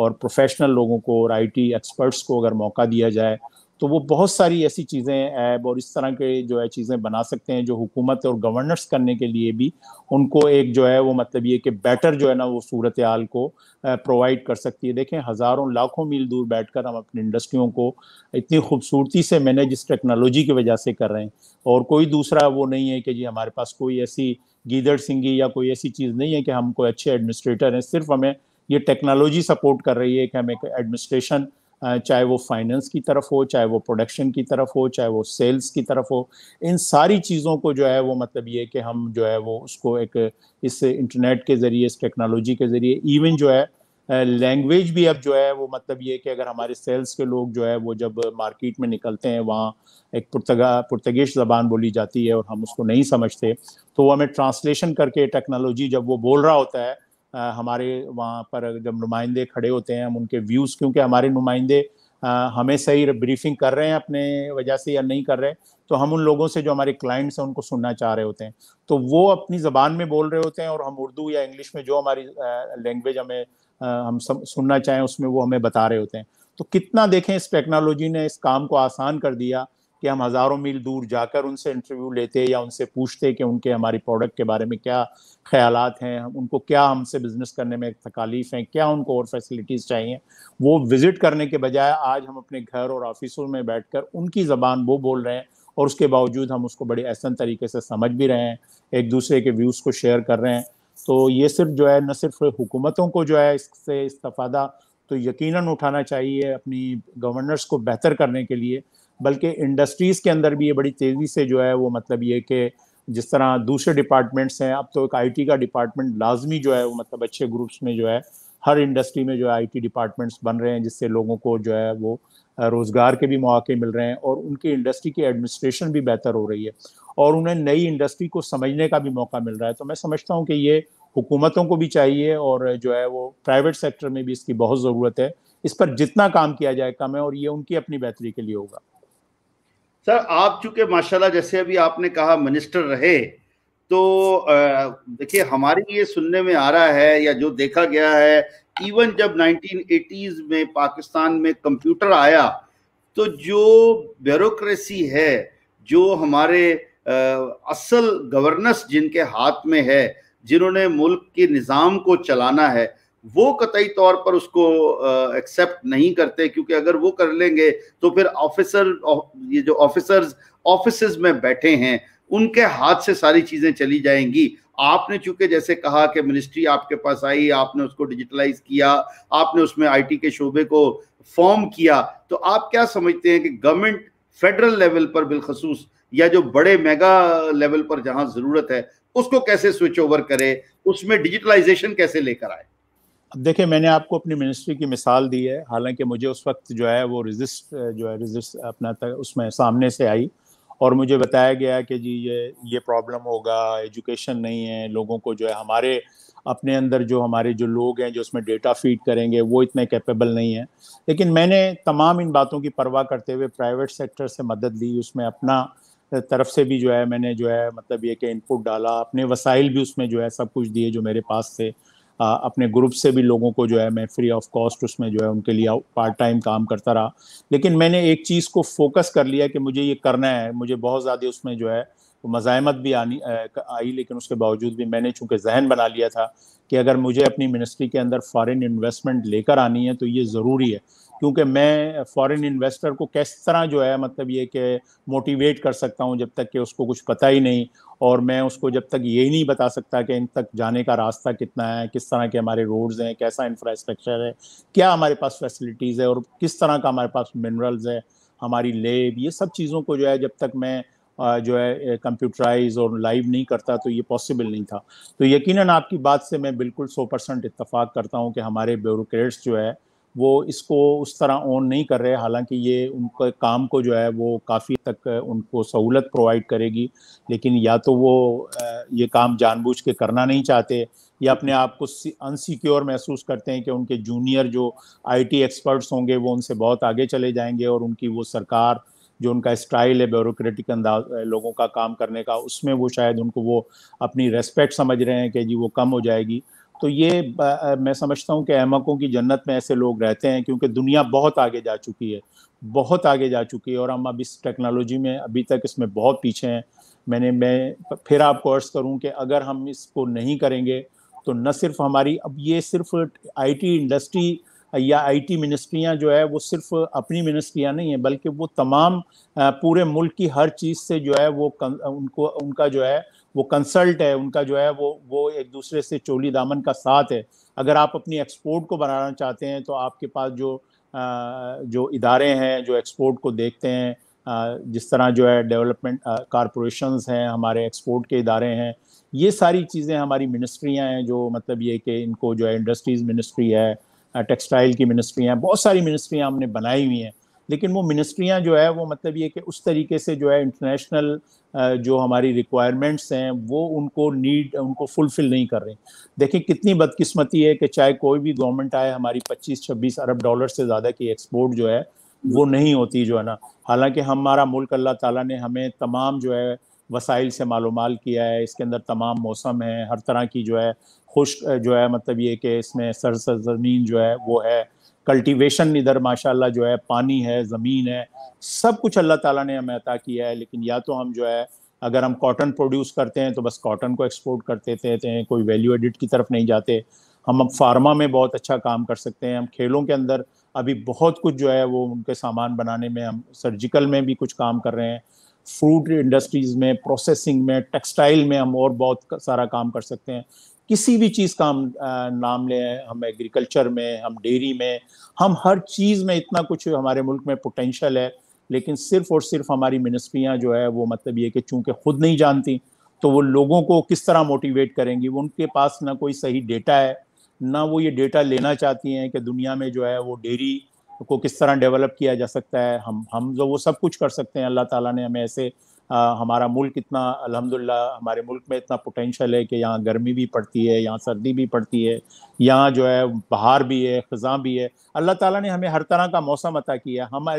और प्रोफेशनल लोगों को और आईटी एक्सपर्ट्स को अगर मौका दिया जाए तो वो बहुत सारी ऐसी चीज़ें ऐप और इस तरह के जो है चीज़ें बना सकते हैं जो हुकूमत और गवर्नर्स करने के लिए भी उनको एक जो है वो मतलब ये कि बेटर जो है ना वो सूरत हाल को प्रोवाइड कर सकती है देखें हज़ारों लाखों मील दूर बैठ कर हम अपनी इंडस्ट्रियों को इतनी खूबसूरती से मैनेज इस टेक्नोलॉजी की वजह से कर रहे हैं और कोई दूसरा वो नहीं है कि जी हमारे पास कोई ऐसी गीदड़ सिंगी या कोई ऐसी चीज़ नहीं है कि हम कोई अच्छे एडमिनिस्ट्रेटर हैं सिर्फ हमें ये टेक्नोलॉजी सपोर्ट कर रही है कि हम एक एडमिनिस्ट्रेशन चाहे वो फाइनेंस की तरफ हो चाहे वो प्रोडक्शन की तरफ हो चाहे वो सेल्स की तरफ हो इन सारी चीज़ों को जो है वो मतलब ये कि हम जो है वो उसको एक इस इंटरनेट के ज़रिए इस टेक्नोलॉजी के ज़रिए इवन जो है लैंग्वेज भी अब जो है वो मतलब ये कि अगर हमारे सेल्स के लोग जो है वो जब मार्केट में निकलते हैं वहाँ एक पुर्तगा पुर्तगेश ज़बान बोली जाती है और हम उसको नहीं समझते तो वो हमें ट्रांसलेशन करके टेक्नोलॉजी जब वो बोल रहा होता है हमारे वहाँ पर जब नुमाइंदे खड़े होते हैं हम उनके व्यूज़ क्योंकि हमारे नुमाइंदे हमें सही ब्रीफिंग कर रहे हैं अपने वजह से या नहीं कर रहे तो हम उन लोगों से जो हमारे क्लाइंट्स हैं उनको सुनना चाह रहे होते हैं तो वो अपनी ज़बान में बोल रहे होते हैं और हम उर्दू या इंग्लिश में जो हमारी लैंग्वेज हमें हम सब सुनना चाहें उसमें वो हमें बता रहे होते हैं तो कितना देखें इस टेक्नोलॉजी ने इस काम को आसान कर दिया कि हम हज़ारों मील दूर जाकर उनसे इंटरव्यू लेते या उनसे पूछते कि उनके हमारी प्रोडक्ट के बारे में क्या ख्याल हैं उनको क्या हमसे बिज़नेस करने में तकालीफ हैं क्या उनको और फैसिलिटीज़ चाहिए वो विज़िट करने के बजाय आज हम अपने घर और ऑफिसों में बैठ उनकी ज़बान वो बोल रहे हैं और उसके बावजूद हम उसको बड़े एहसन तरीके से समझ भी रहे हैं एक दूसरे के व्यूज़ को शेयर कर रहे हैं तो ये सिर्फ जो है न सिर्फ हुकूमतों को जो है इससे इस्तफादा तो यकीनन उठाना चाहिए अपनी गवर्नर्स को बेहतर करने के लिए बल्कि इंडस्ट्रीज़ के अंदर भी ये बड़ी तेज़ी से जो है वो मतलब ये कि जिस तरह दूसरे डिपार्टमेंट्स हैं अब तो एक आईटी का डिपार्टमेंट लाजमी जो है वो मतलब अच्छे ग्रुप्स में जो है हर इंडस्ट्री में जो है आई डिपार्टमेंट्स बन रहे हैं जिससे लोगों को जो है वो रोज़गार के भी मौके मिल रहे हैं और उनकी इंडस्ट्री की एडमिनिस्ट्रेशन भी बेहतर हो रही है और उन्हें नई इंडस्ट्री को समझने का भी मौका मिल रहा है तो मैं समझता हूँ कि ये हुकूमतों को भी चाहिए और जो है वो प्राइवेट सेक्टर में भी इसकी बहुत ज़रूरत है इस पर जितना काम किया जाए कम है और ये उनकी अपनी बेहतरी के लिए होगा सर आप चूंकि माशाल्लाह जैसे अभी आपने कहा मिनिस्टर रहे तो देखिए हमारी ये सुनने में आ रहा है या जो देखा गया है इवन जब 1980s में पाकिस्तान में कंप्यूटर आया तो जो ब्यूरोक्रेसी है जो हमारे आ, असल गवर्नेंस जिनके हाथ में है जिन्होंने मुल्क के निज़ाम को चलाना है वो कतई तौर पर उसको एक्सेप्ट नहीं करते क्योंकि अगर वो कर लेंगे तो फिर ऑफिसर ये जो ऑफिसर्स ऑफिस में बैठे हैं उनके हाथ से सारी चीज़ें चली जाएंगी आपने चूंकि जैसे कहा कि मिनिस्ट्री आपके पास आई आपने उसको डिजिटलाइज किया आपने उसमें आईटी के शोबे को फॉर्म किया तो आप क्या समझते हैं कि गवर्नमेंट फेडरल लेवल पर बिलखसूस या जो बड़े मेगा लेवल पर जहां जरूरत है उसको कैसे स्विच ओवर करे उसमें डिजिटलाइजेशन कैसे लेकर आए अब देखिए मैंने आपको अपनी मिनिस्ट्री की मिसाल दी है हालांकि मुझे उस वक्त जो है वो रजिस्ट जो है रजिस्ट अपना उसमें सामने से आई और मुझे बताया गया कि जी ये ये प्रॉब्लम होगा एजुकेशन नहीं है लोगों को जो है हमारे अपने अंदर जो हमारे जो लोग हैं जो उसमें डेटा फीड करेंगे वो इतने कैपेबल नहीं है लेकिन मैंने तमाम इन बातों की परवाह करते हुए प्राइवेट सेक्टर से मदद ली उसमें अपना तरफ से भी जो है मैंने जो है मतलब ये कि इनपुट डाला अपने वसाइल भी उसमें जो है सब कुछ दिए जो मेरे पास थे अपने ग्रुप से भी लोगों को जो है मैं फ्री ऑफ कॉस्ट उसमें जो है उनके लिए पार्ट टाइम काम करता रहा लेकिन मैंने एक चीज़ को फोकस कर लिया कि मुझे ये करना है मुझे बहुत ज़्यादा उसमें जो है मजामत भी आनी आई लेकिन उसके बावजूद भी मैंने चूंकि जहन बना लिया था कि अगर मुझे अपनी मिनिस्ट्री के अंदर फॉरेन इन्वेस्टमेंट लेकर आनी है तो ये ज़रूरी है क्योंकि मैं फॉरेन इन्वेस्टर को किस तरह जो है मतलब ये कि मोटिवेट कर सकता हूँ जब तक कि उसको कुछ पता ही नहीं और मैं उसको जब तक ये नहीं बता सकता कि इन तक जाने का रास्ता कितना है किस तरह के हमारे रोड्स हैं कैसा इंफ्रास्ट्रक्चर है क्या हमारे पास फैसिलिटीज़ है और किस तरह का हमारे पास मिनरल्स है हमारी लेब ये सब चीज़ों को जो है जब तक मैं जो है कंप्यूटराइज और लाइव नहीं करता तो ये पॉसिबल नहीं था तो यकीनन आपकी बात से मैं बिल्कुल सौ परसेंट इतफाक़ करता हूँ कि हमारे ब्यूरोट्स जो है वो इसको उस तरह ऑन नहीं कर रहे हालांकि ये उनके काम को जो है वो काफ़ी तक उनको सहूलत प्रोवाइड करेगी लेकिन या तो वो ये काम जानबूझ के करना नहीं चाहते या अपने आप को अनसिक्योर महसूस करते हैं कि उनके जूनियर जो आईटी एक्सपर्ट्स होंगे वो उनसे बहुत आगे चले जाएंगे और उनकी वो सरकार जो उनका स्टाइल है ब्यूरोक्रेटिक अंदाज लोगों का काम करने का उसमें वो शायद उनको वो अपनी रेस्पेक्ट समझ रहे हैं कि जी वो कम हो जाएगी तो ये मैं समझता हूँ कि अहमकों की जन्नत में ऐसे लोग रहते हैं क्योंकि दुनिया बहुत आगे जा चुकी है बहुत आगे जा चुकी है और हम अब इस टेक्नोलॉजी में अभी तक इसमें बहुत पीछे हैं मैंने मैं फिर आपको अर्ज़ करूँ कि अगर हम इसको नहीं करेंगे तो न सिर्फ हमारी अब ये सिर्फ आईटी इंडस्ट्री या आईटी मिनिस्ट्रियां जो है वो सिर्फ अपनी मिनिस्ट्रियां नहीं है बल्कि वो तमाम पूरे मुल्क की हर चीज़ से जो है वो उनको उनका जो है वो कंसल्ट है उनका जो है वो वो एक दूसरे से चोली दामन का साथ है अगर आप अपनी एक्सपोर्ट को बनाना चाहते हैं तो आपके पास जो जो इदारे हैं जो एक्सपोर्ट को देखते हैं जिस तरह जो है डेवलपमेंट कॉरपोरेशन हैं हमारे एक्सपोर्ट के इदारे हैं ये सारी चीज़ें हमारी मिनिस्ट्रियाँ हैं जो मतलब ये कि इनको जो है इंडस्ट्रीज़ मिनिस्ट्री है टेक्सटाइल की मिनिस्ट्री हैं बहुत सारी मिनिस्ट्रियाँ हमने बनाई हुई हैं लेकिन वो मिनिस्ट्रियाँ जो है वो मतलब ये कि उस तरीके से जो है इंटरनेशनल जो हमारी रिक्वायरमेंट्स हैं वो उनको नीड उनको फुलफिल नहीं कर रही देखिए कितनी बदकिस्मती है कि चाहे कोई भी गवर्नमेंट आए हमारी 25-26 अरब डॉलर से ज़्यादा की एक्सपोर्ट जो है वो नहीं होती जो है ना हालांकि हमारा मुल्क अल्लाह ताला ने हमें तमाम जो है वसाइल से मालूमाल किया है इसके अंदर तमाम मौसम है हर तरह की जो है खुश जो है मतलब ये कि इसमें सर सरजमीन जो है वो है कल्टीवेशन इधर माशाल्लाह जो है पानी है ज़मीन है सब कुछ अल्लाह ताला ने हमें अता किया है लेकिन या तो हम जो है अगर हम कॉटन प्रोड्यूस करते हैं तो बस कॉटन को एक्सपोर्ट करते रहते हैं तो कोई वैल्यू एडिट की तरफ नहीं जाते हम अब फार्मा में बहुत अच्छा काम कर सकते हैं हम खेलों के अंदर अभी बहुत कुछ जो है वो उनके सामान बनाने में हम सर्जिकल में भी कुछ काम कर रहे हैं फ्रूट इंडस्ट्रीज़ में प्रोसेसिंग में टेक्सटाइल में हम और बहुत सारा काम कर सकते हैं किसी भी चीज़ का हम नाम लें हम एग्रीकल्चर में हम डेयरी में हम हर चीज़ में इतना कुछ हमारे मुल्क में पोटेंशल है लेकिन सिर्फ और सिर्फ हमारी मिनिस्ट्रियाँ जो है वो मतलब ये कि चूँकि खुद नहीं जानती तो वो लोगों को किस तरह मोटिवेट करेंगी वो उनके पास ना कोई सही डेटा है ना वो ये डेटा लेना चाहती हैं कि दुनिया में जो है वो डेयरी को किस तरह डेवलप किया जा सकता है हम हम जो वो सब कुछ कर सकते हैं अल्लाह ताला ने हमें ऐसे हमारा मुल्क इतना अलहमदिल्ला हमारे मुल्क में इतना पोटेंशल है कि यहाँ गर्मी भी पड़ती है यहाँ सर्दी भी पड़ती है यहाँ जो है बहार भी है ख़ज़ा भी है अल्लाह ताला ने हमें हर तरह का मौसम अता किया हम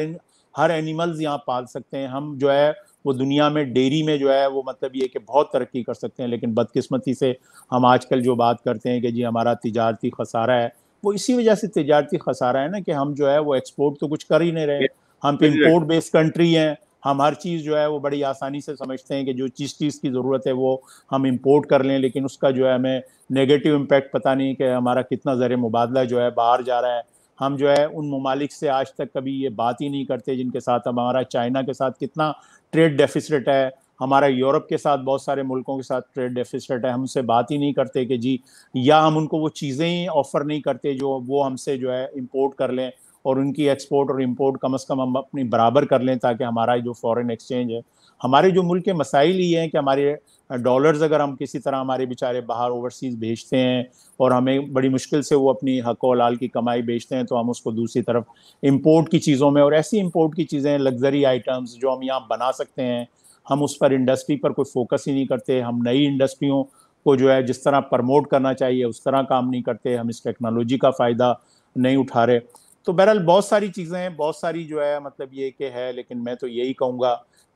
हर एनिमल्स यहाँ पाल सकते हैं हम जो है वो दुनिया में डेरी में जो है वो मतलब ये कि बहुत तरक्की कर सकते हैं लेकिन बदकस्मती से हम आजकल जो बात करते हैं कि जी हमारा तजारती खसारा है वो इसी वजह से तजारती खसारा है ना कि हम जो है वो एक्सपोर्ट तो कुछ कर ही नहीं रहे हम पे इम्पोर्ट बेस्ड कंट्री हैं हम हर चीज़ जो है वो बड़ी आसानी से समझते हैं कि जो जिस चीज़ की ज़रूरत है वो हम इम्पोर्ट कर लें लेकिन उसका जो है हमें नेगेटिव इम्पेक्ट पता नहीं कि हमारा कितना ज़र मुबादला जो है बाहर जा रहा है हम जो है उन ममालिक से आज तक कभी ये बात ही नहीं करते जिनके साथ हमारा चाइना के साथ कितना ट्रेड डेफिसिट है हमारा यूरोप के साथ बहुत सारे मुल्कों के साथ ट्रेड डेफिसिट है हमसे बात ही नहीं करते कि जी या हम उनको वो चीज़ें ही ऑफ़र नहीं करते जो वो हमसे जो है इम्पोर्ट कर लें और उनकी एक्सपोर्ट और इम्पोर्ट कम अज़ कम हम अपनी बराबर कर लें ताकि हमारा जो फॉरेन एक्सचेंज है हमारे जो मुल्क के मसाइल ये हैं कि हमारे डॉलर्स अगर हम किसी तरह हमारे बेचारे बाहर ओवरसीज़ भेजते हैं और हमें बड़ी मुश्किल से वो अपनी हक लाल की कमाई बेचते हैं तो हम उसको दूसरी तरफ इम्पोर्ट की चीज़ों में और ऐसी इम्पोर्ट की चीज़ें लग्जरी आइटम्स जो हम यहाँ बना सकते हैं हम उस पर इंडस्ट्री पर कोई फोकस ही नहीं करते हम नई इंडस्ट्रियों को जो है जिस तरह प्रमोट करना चाहिए उस तरह काम नहीं करते हम इस टेक्नोलॉजी का फ़ायदा नहीं उठा रहे तो बहरहाल बहुत सारी चीज़ें हैं बहुत सारी जो है मतलब ये कि है लेकिन मैं तो यही कहूँगा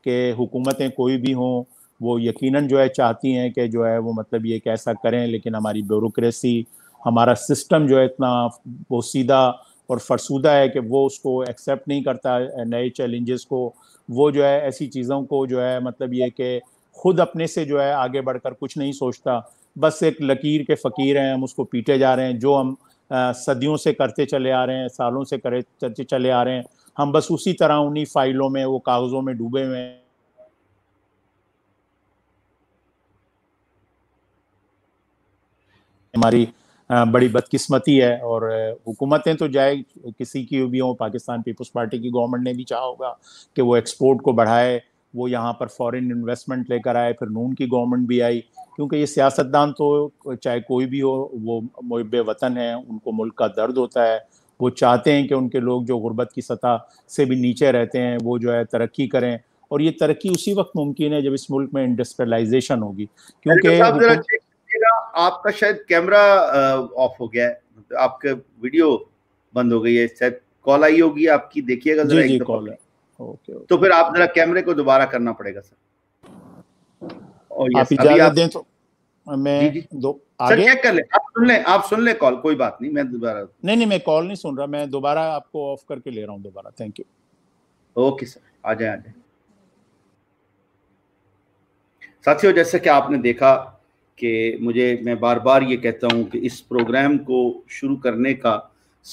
कि हुकूमतें कोई भी हों वो यकीनन जो है चाहती हैं कि जो है वो मतलब ये कैसा करें लेकिन हमारी ब्यूरोसी हमारा सिस्टम जो है इतना वो सीधा और फरसूदा है कि वो उसको एक्सेप्ट नहीं करता नए चैलेंजेस को वो जो है ऐसी चीज़ों को जो है मतलब ये कि खुद अपने से जो है आगे बढ़कर कुछ नहीं सोचता बस एक लकीर के फ़कीर हैं हम उसको पीटे जा रहे हैं जो हम सदियों से करते चले आ रहे हैं सालों से करे करते चले आ रहे हैं हम बस उसी तरह उन्हीं फाइलों में वो कागज़ों में डूबे हुए हैं हमारी बड़ी बदकिस्मती है और हुकूमतें तो जाए किसी की भी हों पाकिस्तान पीपल्स पार्टी की गवर्नमेंट ने भी चाहा होगा कि वो एक्सपोर्ट को बढ़ाए वो यहाँ पर फॉरेन इन्वेस्टमेंट लेकर आए फिर नून की गवर्नमेंट भी आई क्योंकि ये सियासतदान तो चाहे कोई भी हो वो मुहब वतन है उनको मुल्क का दर्द होता है वो चाहते हैं कि उनके लोग जो गुर्बत की सतह से भी नीचे रहते हैं वो जो है तरक्की करें और ये तरक्की उसी वक्त मुमकिन है जब इस मुल्क में इंडस्ट्रियलाइजेशन होगी क्योंकि आपका शायद कैमरा ऑफ हो गया है मतलब आपके वीडियो बंद हो गई है शायद कॉल आई होगी आपकी देखिएगा जी जी कॉल है तो फिर आप जरा कैमरे को दोबारा करना पड़ेगा सर और आप दें तो मैं दो आगे चेक कर ले आप सुन ले आप सुन ले कॉल कोई बात नहीं मैं दोबारा नहीं नहीं मैं कॉल नहीं सुन रहा मैं दोबारा आपको ऑफ करके ले रहा हूँ दोबारा थैंक यू ओके सर आ जाए आ जाए साथियों जैसे कि आपने देखा कि मुझे मैं बार बार ये कहता हूँ कि इस प्रोग्राम को शुरू करने का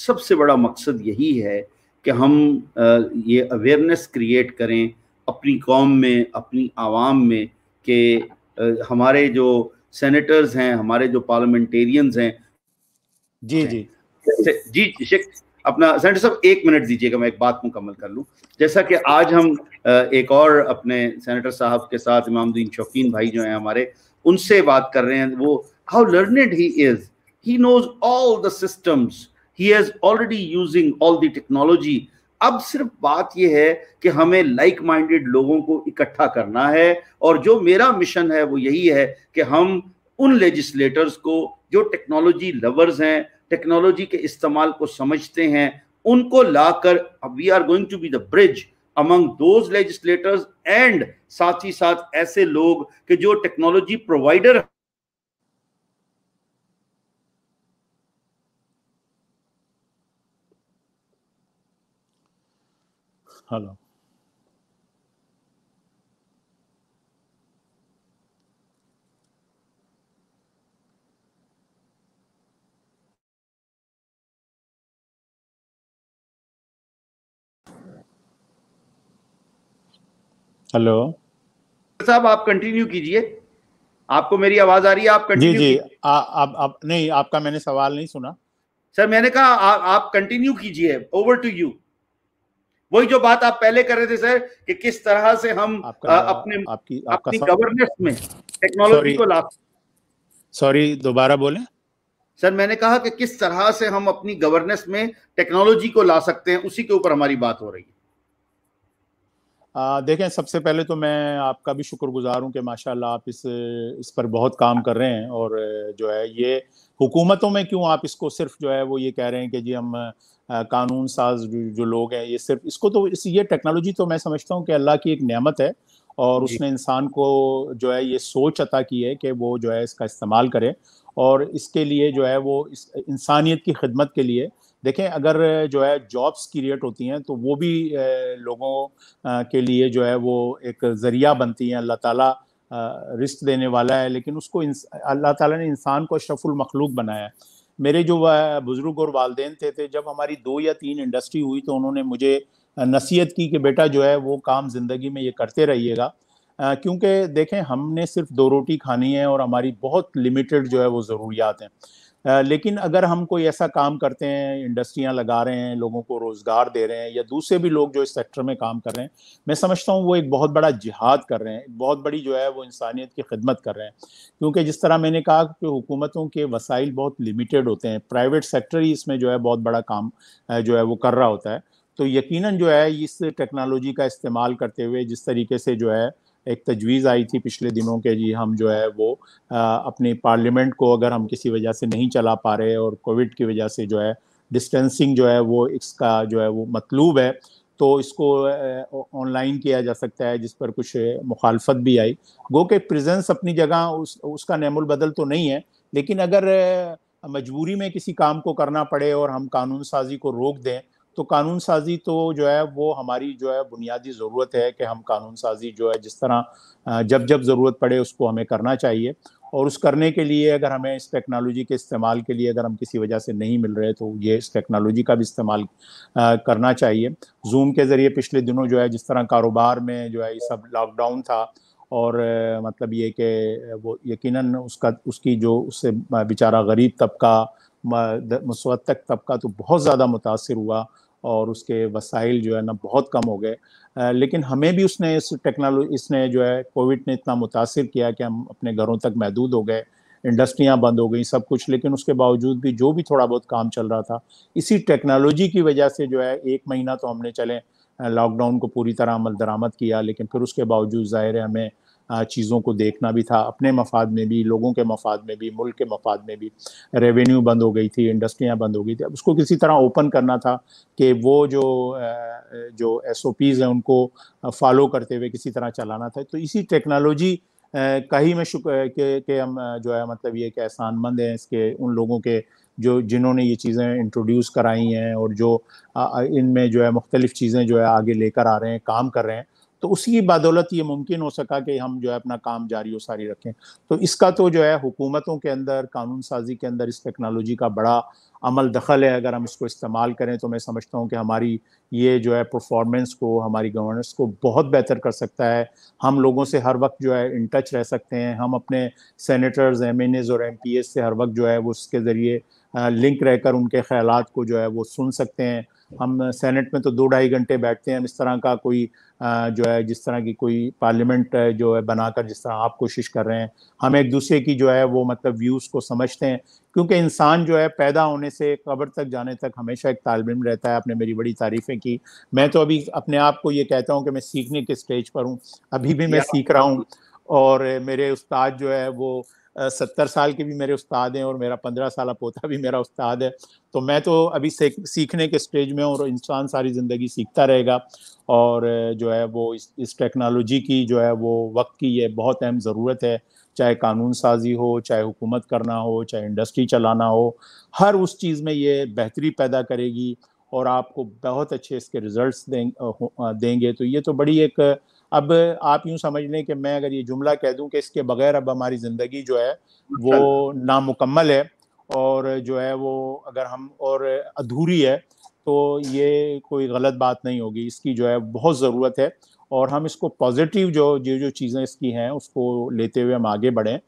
सबसे बड़ा मकसद यही है कि हम ये अवेयरनेस क्रिएट करें अपनी कौम में अपनी आवाम में कि हमारे जो सेनेटर्स हैं हमारे जो पार्लियामेंटेरियंस हैं जी जी जी शेख अपना सेनेटर साहब एक मिनट दीजिएगा मैं एक बात मुकम्मल कर लूँ जैसा कि आज हम एक और अपने सेनेटर साहब के साथ इमामुद्दीन शौकीन भाई जो हैं हमारे उनसे बात कर रहे हैं वो how learned he is he knows all the systems he has already using all the technology अब सिर्फ बात यह है कि हमें लाइक माइंडेड लोगों को इकट्ठा करना है और जो मेरा मिशन है वो यही है कि हम उन लेजिस्लेटर्स को जो टेक्नोलॉजी लवर्स हैं टेक्नोलॉजी के इस्तेमाल को समझते हैं उनको लाकर we are going to be the bridge among those legislators and साथ ही साथ ऐसे लोग कि जो टेक्नोलॉजी प्रोवाइडर Hello. हेलो साहब आप कंटिन्यू कीजिए आपको मेरी आवाज आ रही है आप कंटिन्यू जी जी आ, आ, नहीं आपका मैंने सवाल नहीं सुना सर मैंने कहा आ, आप कंटिन्यू कीजिए ओवर टू यू वही जो बात आप पहले कर रहे थे सर कि किस तरह से हम आपका, अपने आपकी अपनी गवर्नेंस में टेक्नोलॉजी को ला सॉरी दोबारा बोले सर मैंने कहा कि किस तरह से हम अपनी गवर्नेंस में टेक्नोलॉजी को ला सकते हैं उसी के ऊपर हमारी बात हो रही है आ, देखें सबसे पहले तो मैं आपका भी शुक्रगुजार हूं कि माशाल्लाह आप इस इस पर बहुत काम कर रहे हैं और जो है ये हुकूमतों में क्यों आप इसको सिर्फ जो है वो ये कह रहे हैं कि जी हम कानून साज जो लोग हैं ये सिर्फ इसको तो इस ये टेक्नोलॉजी तो मैं समझता हूँ कि अल्लाह की एक नियामत है और उसने इंसान को जो है ये सोच अता की है कि वो जो है इसका इस्तेमाल करे और इसके लिए जो है वो इस इंसानियत की खिदमत के लिए देखें अगर जो है जॉब्स क्रिएट होती हैं तो वो भी लोगों के लिए जो है वो एक ज़रिया बनती हैं अल्लाह ताला रिस्क देने वाला है लेकिन उसको अल्लाह ताला ने इंसान को अशरफुल मखलूक बनाया है मेरे जो बुज़ुर्ग और वालदेन थे थे जब हमारी दो या तीन इंडस्ट्री हुई तो उन्होंने मुझे नसीहत की कि बेटा जो है वो काम ज़िंदगी में ये करते रहिएगा क्योंकि देखें हमने सिर्फ दो रोटी खानी है और हमारी बहुत लिमिटेड जो है वो ज़रूरियात हैं लेकिन अगर हम कोई ऐसा काम करते हैं इंडस्ट्रियां लगा रहे हैं लोगों को रोज़गार दे रहे हैं या दूसरे भी लोग जो इस सेक्टर में काम कर रहे हैं मैं समझता हूँ वो एक बहुत बड़ा जिहाद कर रहे हैं बहुत बड़ी जो है वो इंसानियत की खिदमत कर रहे हैं क्योंकि जिस तरह मैंने कहा कि हुकूमतों के वसाइल बहुत लिमिटेड होते हैं प्राइवेट सेक्टर ही इसमें जो है बहुत बड़ा काम जो है वो कर रहा होता है तो यकीनन जो है इस टेक्नोलॉजी का इस्तेमाल करते हुए जिस तरीके से जो है एक तजवीज़ आई थी पिछले दिनों के जी हम जो है वो अपने पार्लियामेंट को अगर हम किसी वजह से नहीं चला पा रहे और कोविड की वजह से जो है डिस्टेंसिंग जो है वो इसका जो है वो मतलूब है तो इसको ऑनलाइन किया जा सकता है जिस पर कुछ मुखालफत भी आई गो के प्रेजेंस अपनी जगह उस उसका नेमुल बदल तो नहीं है लेकिन अगर मजबूरी में किसी काम को करना पड़े और हम कानून साजी को रोक दें तो कानून साजी तो जो है वो हमारी जो है बुनियादी ज़रूरत है कि हम कानून साजी जो है जिस तरह जब जब ज़रूरत पड़े उसको हमें करना चाहिए और उस करने के लिए अगर हमें इस टेक्नोलॉजी के इस्तेमाल के लिए अगर हम किसी वजह से नहीं मिल रहे तो ये इस टेक्नोलॉजी का भी इस्तेमाल करना चाहिए जूम के ज़रिए पिछले दिनों जो है जिस तरह कारोबार में जो है ये सब लॉकडाउन था और मतलब ये कि वो यकीन उसका उसकी जो उससे बेचारा गरीब तबका मसवतक तबका तो बहुत ज़्यादा मुतासर हुआ और उसके वसाइल जो है ना बहुत कम हो गए लेकिन हमें भी उसने इस टेक्नोलॉजी इसने जो है कोविड ने इतना मुतासर किया कि हम अपने घरों तक महदूद हो गए इंडस्ट्रियां बंद हो गई सब कुछ लेकिन उसके बावजूद भी जो भी थोड़ा बहुत काम चल रहा था इसी टेक्नोलॉजी की वजह से जो है एक महीना तो हमने चले लॉकडाउन को पूरी तरह अमल दरामद किया लेकिन फिर उसके बावजूद ज़ाहिर है हमें चीज़ों को देखना भी था अपने मफाद में भी लोगों के मफाद में भी मुल्क के मफाद में भी रेवेन्यू बंद हो गई थी इंडस्ट्रियाँ बंद हो गई थी अब उसको किसी तरह ओपन करना था कि वो जो जो एस ओ पीज़ हैं उनको फॉलो करते हुए किसी तरह चलाना था तो इसी टेक्नोलॉजी का ही मैं शुक्र के, के हम जो है मतलब ये कि एहसानमंद हैं इसके उन लोगों के जो जिन्होंने ये चीज़ें इंट्रोड्यूस कराई हैं और जो इनमें जो है मुख्तलिफ़ चीज़ें जो है आगे लेकर आ रहे हैं काम कर रहे हैं तो उसी की बदौलत ये मुमकिन हो सका कि हम जो है अपना काम जारी और सारी रखें तो इसका तो जो है हुकूमतों के अंदर कानून साजी के अंदर इस टेक्नोलॉजी का बड़ा अमल दखल है अगर हम इसको इस्तेमाल करें तो मैं समझता हूँ कि हमारी ये जो है परफॉर्मेंस को हमारी गवर्नेंस को बहुत बेहतर कर सकता है हम लोगों से हर वक्त जो है इन टच रह सकते हैं हम अपने सेनेटर्स एम और एम से हर वक्त जो है वो उसके ज़रिए लिंक रहकर उनके ख्याल को जो है वो सुन सकते हैं हम सेनेट में तो दो ढाई घंटे बैठते हैं हम इस तरह का कोई जो है जिस तरह की कोई पार्लियामेंट जो है बनाकर जिस तरह आप कोशिश कर रहे हैं हम एक दूसरे की जो है वो मतलब व्यूज़ को समझते हैं क्योंकि इंसान जो है पैदा होने से कब्र तक जाने तक हमेशा एक तालब इम रहता है आपने मेरी बड़ी तारीफ़ें की मैं तो अभी अपने आप को ये कहता हूँ कि मैं सीखने के स्टेज पर हूँ अभी भी मैं सीख रहा हूँ और मेरे उस्ताद जो है वो सत्तर साल के भी मेरे उस्ताद हैं और मेरा पंद्रह साल पोता भी मेरा उस्ताद है तो मैं तो अभी सीखने के स्टेज में और इंसान सारी ज़िंदगी सीखता रहेगा और जो है वो इस, इस टेक्नोलॉजी की जो है वो वक्त की ये बहुत अहम ज़रूरत है चाहे कानून साजी हो चाहे हुकूमत करना हो चाहे इंडस्ट्री चलाना हो हर उस चीज़ में ये बेहतरी पैदा करेगी और आपको बहुत अच्छे इसके रिजल्ट्स देंगे तो ये तो बड़ी एक अब आप यूं समझ लें कि मैं अगर ये जुमला कह दूं कि इसके बगैर अब हमारी ज़िंदगी जो है वो नामुकम्मल है और जो है वो अगर हम और अधूरी है तो ये कोई गलत बात नहीं होगी इसकी जो है बहुत ज़रूरत है और हम इसको पॉजिटिव जो जो जो चीज़ें इसकी हैं उसको लेते हुए हम आगे बढ़ें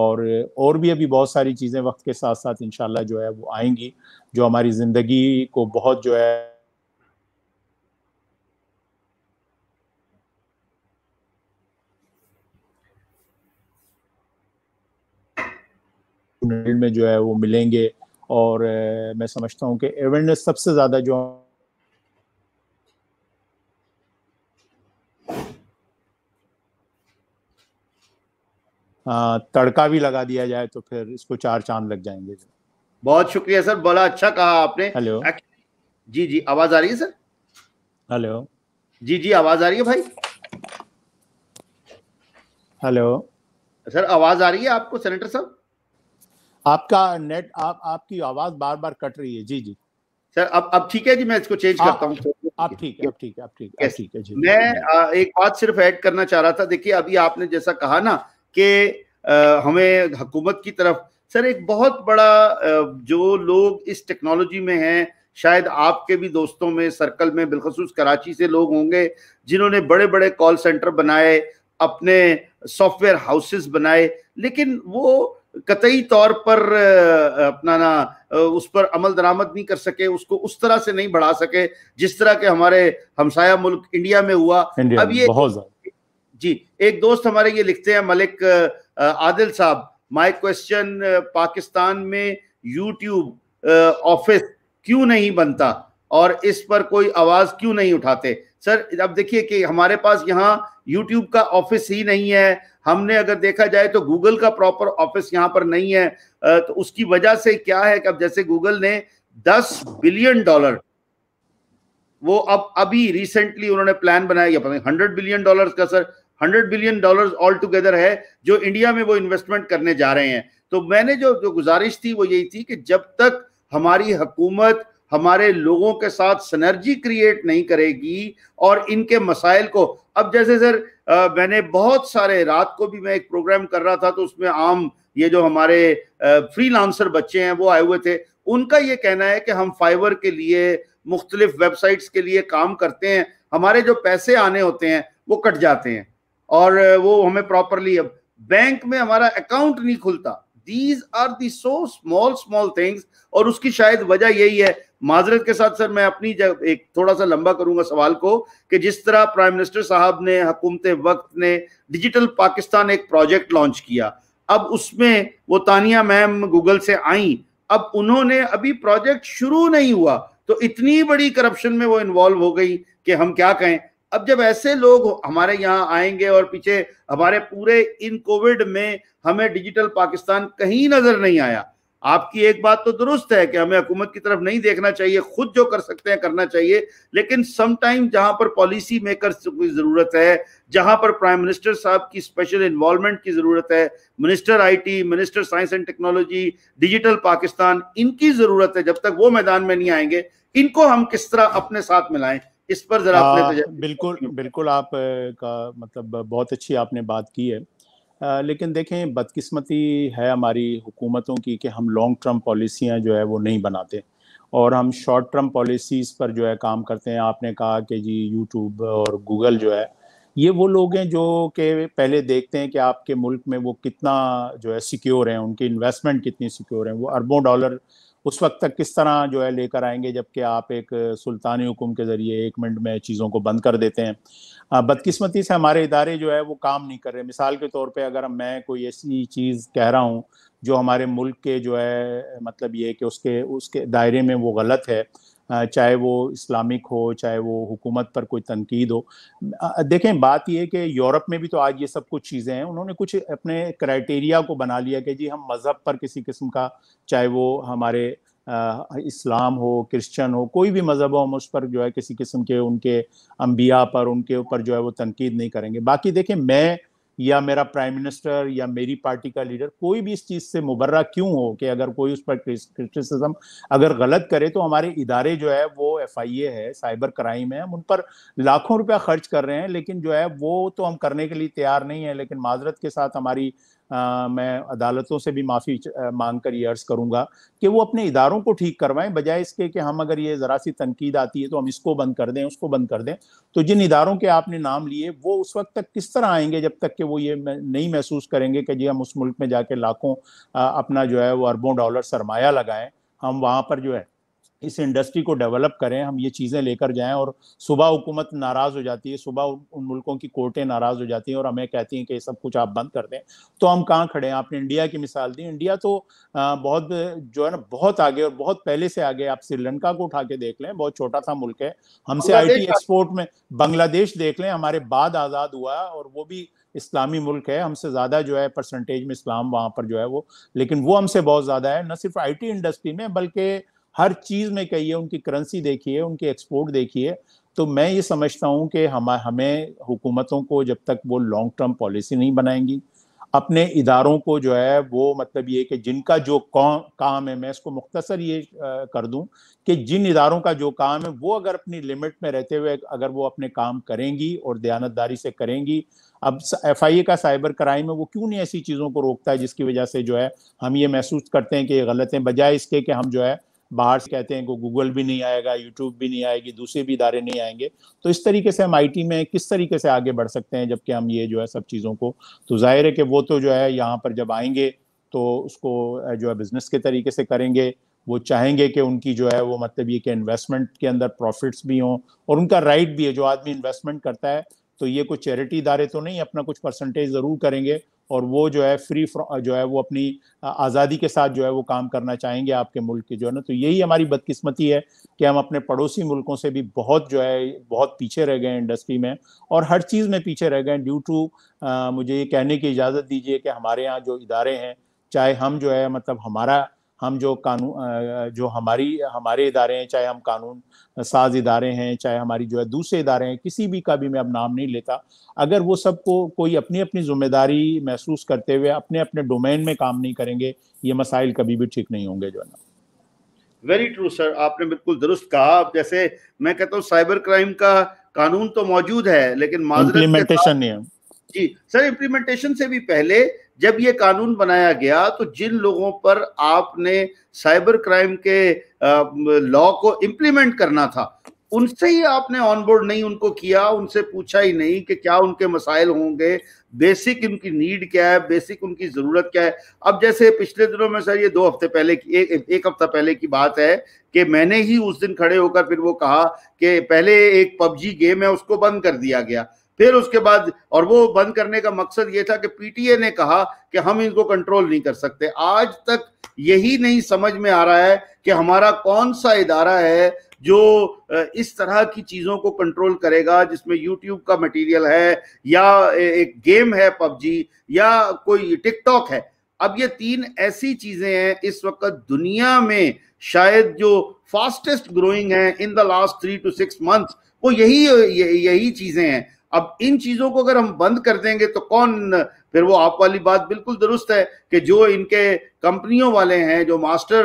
और और भी अभी बहुत सारी चीज़ें वक्त के साथ साथ इन जो है वो आएंगी जो हमारी ज़िंदगी को बहुत जो है फील्ड में जो है वो मिलेंगे और मैं समझता हूँ कि अवेयरनेस सबसे ज़्यादा जो आ, हाँ, तड़का भी लगा दिया जाए तो फिर इसको चार चांद लग जाएंगे बहुत शुक्रिया सर बड़ा अच्छा कहा आपने हेलो जी जी आवाज आ रही है सर हेलो जी जी आवाज आ रही है भाई हेलो सर आवाज आ रही है आपको सेनेटर साहब आपका नेट आप आपकी आवाज बार बार कट रही है जी जी सर अब अब ठीक है जी मैं इसको चेंज आ, करता हूँ आप ठीक है आप ठीक है आप ठीक है ठीक है जी मैं एक बात सिर्फ ऐड करना चाह रहा था देखिए अभी आपने जैसा कहा ना कि हमें हुकूमत की तरफ सर एक बहुत बड़ा जो लोग इस टेक्नोलॉजी में हैं शायद आपके भी दोस्तों में सर्कल में बिलखसूस कराची से लोग होंगे जिन्होंने बड़े बड़े कॉल सेंटर बनाए अपने सॉफ्टवेयर हाउसेस बनाए लेकिन वो कतई तौर पर अपना ना उस पर अमल दरामद नहीं कर सके उसको उस तरह से नहीं बढ़ा सके जिस तरह के हमारे हमसाया मुल्क इंडिया में हुआ इंडिया अब ये जी एक दोस्त हमारे ये लिखते हैं मलिक आदिल साहब माई क्वेश्चन पाकिस्तान में यूट्यूब ऑफिस क्यों नहीं बनता और इस पर कोई आवाज क्यों नहीं उठाते सर अब देखिए कि हमारे पास यहाँ यूट्यूब का ऑफिस ही नहीं है हमने अगर देखा जाए तो गूगल का प्रॉपर ऑफिस यहाँ पर नहीं है तो उसकी वजह से क्या है कि अब जैसे गूगल ने 10 बिलियन डॉलर वो अब अभी रिसेंटली उन्होंने प्लान बनाया गया हंड्रेड बिलियन डॉलर का sir hundred billion dollar all together है जो इंडिया में वो इन्वेस्टमेंट करने जा रहे हैं तो मैंने जो जो गुजारिश थी वो यही थी कि जब तक हमारी हकूमत हमारे लोगों के साथ सनर्जी क्रिएट नहीं करेगी और इनके मसाइल को अब जैसे सर आ, मैंने बहुत सारे रात को भी मैं एक प्रोग्राम कर रहा था तो उसमें आम ये जो हमारे फ्रीलांसर बच्चे हैं वो आए हुए थे उनका ये कहना है कि हम फाइवर के लिए मुख्तलिफ वेबसाइट्स के लिए काम करते हैं हमारे जो पैसे आने होते हैं वो कट जाते हैं और वो हमें प्रॉपरली अब बैंक में हमारा अकाउंट नहीं खुलता these are the so small small things और उसकी शायद वजह यही है माजरत के साथ सर मैं अपनी जब एक थोड़ा सा लंबा करूंगा सवाल को कि जिस तरह प्राइम मिनिस्टर साहब ने हकूमत वक्त ने डिजिटल पाकिस्तान एक प्रोजेक्ट लॉन्च किया अब उसमें वो तानिया मैम गूगल से आई अब उन्होंने अभी प्रोजेक्ट शुरू नहीं हुआ तो इतनी बड़ी करप्शन में वो इन्वॉल्व हो गई कि हम क्या कहें अब जब ऐसे लोग हमारे यहाँ आएंगे और पीछे हमारे पूरे इन कोविड में हमें डिजिटल पाकिस्तान कहीं नजर नहीं आया आपकी एक बात तो दुरुस्त है कि हमें हुकूमत की तरफ नहीं देखना चाहिए खुद जो कर सकते हैं करना चाहिए लेकिन समटाइम जहां पर पॉलिसी मेकर की ज़रूरत है जहां पर प्राइम मिनिस्टर साहब की स्पेशल इन्वॉल्वमेंट की ज़रूरत है minister IT minister science and technology digital Pakistan इनकी ज़रूरत है जब तक वो मैदान में नहीं आएंगे इनको हम किस तरह अपने साथ मिलाएं इस पर जरा बिल्कुल बिल्कुल आप का मतलब बहुत अच्छी आपने बात की है लेकिन देखें बदकिस्मती है हमारी हुकूमतों की कि हम लॉन्ग टर्म पॉलिसियाँ जो है वो नहीं बनाते और हम शॉर्ट टर्म पॉलिसीज़ पर जो है काम करते हैं आपने कहा कि जी यूट्यूब और गूगल जो है ये वो लोग हैं जो के पहले देखते हैं कि आपके मुल्क में वो कितना जो है सिक्योर हैं उनकी इन्वेस्टमेंट कितनी सिक्योर है वो अरबों डॉलर उस वक्त तक किस तरह जो है लेकर आएंगे जबकि आप एक सुल्तानी हुकुम के ज़रिए एक मिनट में चीज़ों को बंद कर देते हैं बदकिस्मती से हमारे इदारे जो है वो काम नहीं कर रहे मिसाल के तौर पे अगर मैं कोई ऐसी चीज़ कह रहा हूँ जो हमारे मुल्क के जो है मतलब ये कि उसके उसके दायरे में वो गलत है चाहे वो इस्लामिक हो चाहे वो हुकूमत पर कोई तनकीद हो देखें बात यह कि यूरोप में भी तो आज ये सब कुछ चीज़ें हैं उन्होंने कुछ अपने क्राइटेरिया को बना लिया कि जी हम मज़हब पर किसी किस्म का चाहे वो हमारे इस्लाम हो क्रिश्चन हो कोई भी मज़हब हो हम उस पर जो है किसी किस्म के उनके अम्बिया पर उनके ऊपर जो है वो तनकीद नहीं करेंगे बाकी देखें मैं या मेरा प्राइम मिनिस्टर या मेरी पार्टी का लीडर कोई भी इस चीज़ से मुबर्रा क्यों हो कि अगर कोई उस पर क्रिटिसिज्म अगर गलत करे तो हमारे इदारे जो है वो एफ आई ए है साइबर क्राइम है हम उन पर लाखों रुपया खर्च कर रहे हैं लेकिन जो है वो तो हम करने के लिए तैयार नहीं है लेकिन माजरत के साथ हमारी मैं अदालतों से भी माफ़ी मांग कर ये अर्ज़ करूँगा कि वो अपने इदारों को ठीक करवाएं बजाय इसके कि हम अगर ये ज़रा सी तनकीद आती है तो हम इसको बंद कर दें उसको बंद कर दें तो जिन इदारों के आपने नाम लिए वो उस वक्त तक किस तरह आएंगे जब तक कि वो ये नहीं महसूस करेंगे कि जी हम उस मुल्क में जाके लाखों अपना जो है वो अरबों डॉलर सरमाया लगाएं हम वहाँ पर जो है इस इंडस्ट्री को डेवलप करें हम ये चीज़ें लेकर जाएं और सुबह हुकूमत नाराज़ हो जाती है सुबह उन मुल्कों की कोर्टें नाराज़ हो जाती हैं और हमें कहती हैं कि सब कुछ आप बंद कर दें तो हम कहाँ खड़े हैं आपने इंडिया की मिसाल दी इंडिया तो बहुत जो है ना बहुत आगे और बहुत पहले से आगे आप श्रीलंका को उठा के देख लें बहुत छोटा सा मुल्क है हमसे आई एक्सपोर्ट में बांग्लादेश देख लें हमारे बाद आज़ाद हुआ और वो भी इस्लामी मुल्क है हमसे ज़्यादा जो है परसेंटेज में इस्लाम वहाँ पर जो है वो लेकिन वो हमसे बहुत ज़्यादा है न सिर्फ आईटी इंडस्ट्री में बल्कि हर चीज़ में कहिए उनकी करेंसी देखिए उनकी एक्सपोर्ट देखिए तो मैं ये समझता हूँ कि हम हमें हुकूमतों को जब तक वो लॉन्ग टर्म पॉलिसी नहीं बनाएंगी अपने इदारों को जो है वो मतलब ये कि जिनका जो काम है मैं इसको मुख्तसर ये कर दूँ कि जिन इदारों का जो काम है वो अगर अपनी लिमिट में रहते हुए अगर वो अपने काम करेंगी और दयानतदारी से करेंगी अब एफ आई ए का साइबर क्राइम है वो क्यों नहीं ऐसी चीज़ों को रोकता है जिसकी वजह से जो है हम ये महसूस करते हैं कि ये गलत हैं बजाय इसके कि हम जो है बाहर से कहते हैं को गूगल भी नहीं आएगा यूट्यूब भी नहीं आएगी दूसरे भी इदारे नहीं आएंगे तो इस तरीके से हम आईटी में किस तरीके से आगे बढ़ सकते हैं जबकि हम ये जो है सब चीज़ों को तो जाहिर है कि वो तो जो है यहाँ पर जब आएंगे तो उसको जो है बिज़नेस के तरीके से करेंगे वो चाहेंगे कि उनकी जो है वो मतलब ये कि इन्वेस्टमेंट के अंदर प्रॉफिट्स भी हों और उनका राइट भी है जो आदमी इन्वेस्टमेंट करता है तो ये कुछ चैरिटी इदारे तो नहीं अपना कुछ परसेंटेज ज़रूर करेंगे और वो जो है फ्री जो है वो अपनी आज़ादी के साथ जो है वो काम करना चाहेंगे आपके मुल्क के जो है ना तो यही हमारी बदकिस्मती है कि हम अपने पड़ोसी मुल्कों से भी बहुत जो है बहुत पीछे रह गए इंडस्ट्री में और हर चीज़ में पीछे रह गए ड्यू टू मुझे ये कहने की इजाज़त दीजिए कि हमारे यहाँ जो इदारे हैं चाहे हम जो है मतलब हमारा हम जो कानून जो हमारी हमारे इदारे हैं चाहे हम कानून साज इदारे हैं चाहे हमारी जो है दूसरे इदारे हैं किसी भी का भी मैं अब नाम नहीं लेता अगर वो सबको कोई अपनी अपनी जिम्मेदारी महसूस करते हुए अपने अपने डोमेन में काम नहीं करेंगे ये मसाइल कभी भी ठीक नहीं होंगे जो है ना वेरी ट्रू सर आपने बिल्कुल दुरुस्त कहा जैसे मैं कहता हूँ साइबर क्राइम का कानून तो मौजूद है लेकिन इम्प्लीमेंटेशन नहीं है जी सर इम्प्लीमेंटेशन से भी पहले जब ये कानून बनाया गया तो जिन लोगों पर आपने साइबर क्राइम के लॉ को इम्प्लीमेंट करना था उनसे ही आपने ऑनबोर्ड नहीं उनको किया उनसे पूछा ही नहीं कि क्या उनके मसाइल होंगे बेसिक उनकी नीड क्या है बेसिक उनकी ज़रूरत क्या है अब जैसे पिछले दिनों में सर ये दो हफ्ते पहले की एक एक हफ्ता पहले की बात है कि मैंने ही उस दिन खड़े होकर फिर वो कहा कि पहले एक पबजी गेम है उसको बंद कर दिया गया फिर उसके बाद और वो बंद करने का मकसद ये था कि पीटीए ने कहा कि हम इनको कंट्रोल नहीं कर सकते आज तक यही नहीं समझ में आ रहा है कि हमारा कौन सा इदारा है जो इस तरह की चीज़ों को कंट्रोल करेगा जिसमें यूट्यूब का मटेरियल है या एक गेम है पबजी या कोई टिकटॉक है अब ये तीन ऐसी चीज़ें हैं इस वक्त दुनिया में शायद जो फास्टेस्ट ग्रोइंग है in the last three two six months वो यही यही चीज़ें हैं अब इन चीजों को अगर हम बंद कर देंगे तो कौन फिर वो आप वाली बात बिल्कुल दुरुस्त है कि जो इनके कंपनियों वाले हैं जो मास्टर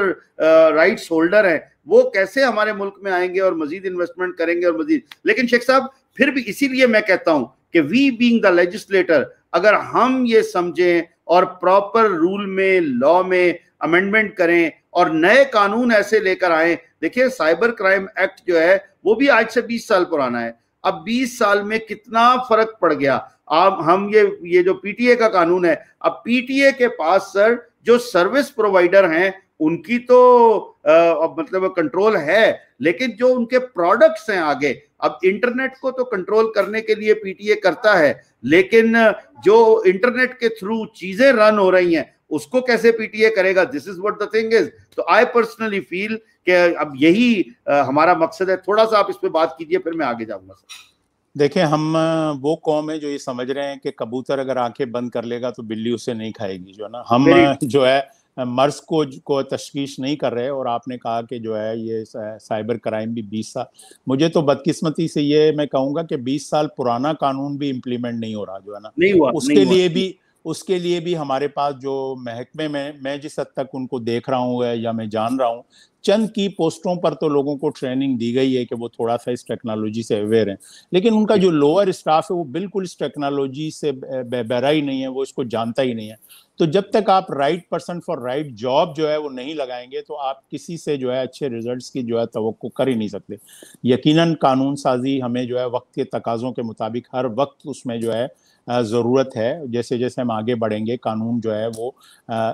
राइट्स होल्डर हैं वो कैसे हमारे मुल्क में आएंगे और मजीद इन्वेस्टमेंट करेंगे और मजीद लेकिन शेख साहब फिर भी इसीलिए मैं कहता हूं कि वी बींग द लेजिस्लेटर अगर हम ये समझें और प्रॉपर रूल में लॉ में अमेंडमेंट करें और नए कानून ऐसे लेकर आए देखिए साइबर क्राइम एक्ट जो है वो भी आज से 20 साल पुराना है अब 20 साल में कितना फर्क पड़ गया आप हम ये ये जो पीटीए का कानून है अब पीटीए के पास सर जो सर्विस प्रोवाइडर हैं उनकी तो आ, अब मतलब कंट्रोल है लेकिन जो उनके प्रोडक्ट्स हैं आगे अब इंटरनेट को तो कंट्रोल करने के लिए पीटीए करता है लेकिन जो इंटरनेट के थ्रू चीजें रन हो रही हैं उसको कैसे पीटीए करेगा this is what the thing is तो आई पर्सनली फील कि अब यही हमारा मकसद है थोड़ा सा आप इस पर बात कीजिए फिर मैं आगे जाऊंगा सर देखें हम वो कौम है जो ये समझ रहे हैं कि कबूतर अगर आंखें बंद कर लेगा तो बिल्ली उसे नहीं खाएगी जो है ना हम जो है मर्ज को को तशवीश नहीं कर रहे और आपने कहा कि जो है ये साइबर क्राइम भी 20 साल मुझे तो बदकिस्मती से ये मैं कहूँगा कि 20 साल पुराना कानून भी इम्प्लीमेंट नहीं हो रहा जो है ना नहीं हुआ, उसके नहीं लिए हुआ। भी उसके लिए भी हमारे पास जो महकमे में मैं जिस हद तक उनको देख रहा हूँ या मैं जान रहा हूँ चंद की पोस्टों पर तो लोगों को ट्रेनिंग दी गई है कि वो थोड़ा सा इस टेक्नोलॉजी से अवेयर हैं लेकिन उनका जो लोअर स्टाफ है वो बिल्कुल इस टेक्नोलॉजी से बहरा ही नहीं है वो इसको जानता ही नहीं है तो जब तक आप right person for right job जो है वो नहीं लगाएंगे तो आप किसी से जो है अच्छे रिजल्ट की जो है तो कर ही नहीं सकते यकीन कानून साजी हमें जो है वक्त के तकाज़ों के मुताबिक हर वक्त उसमें जो है ज़रूरत है जैसे जैसे हम आगे बढ़ेंगे कानून जो है वो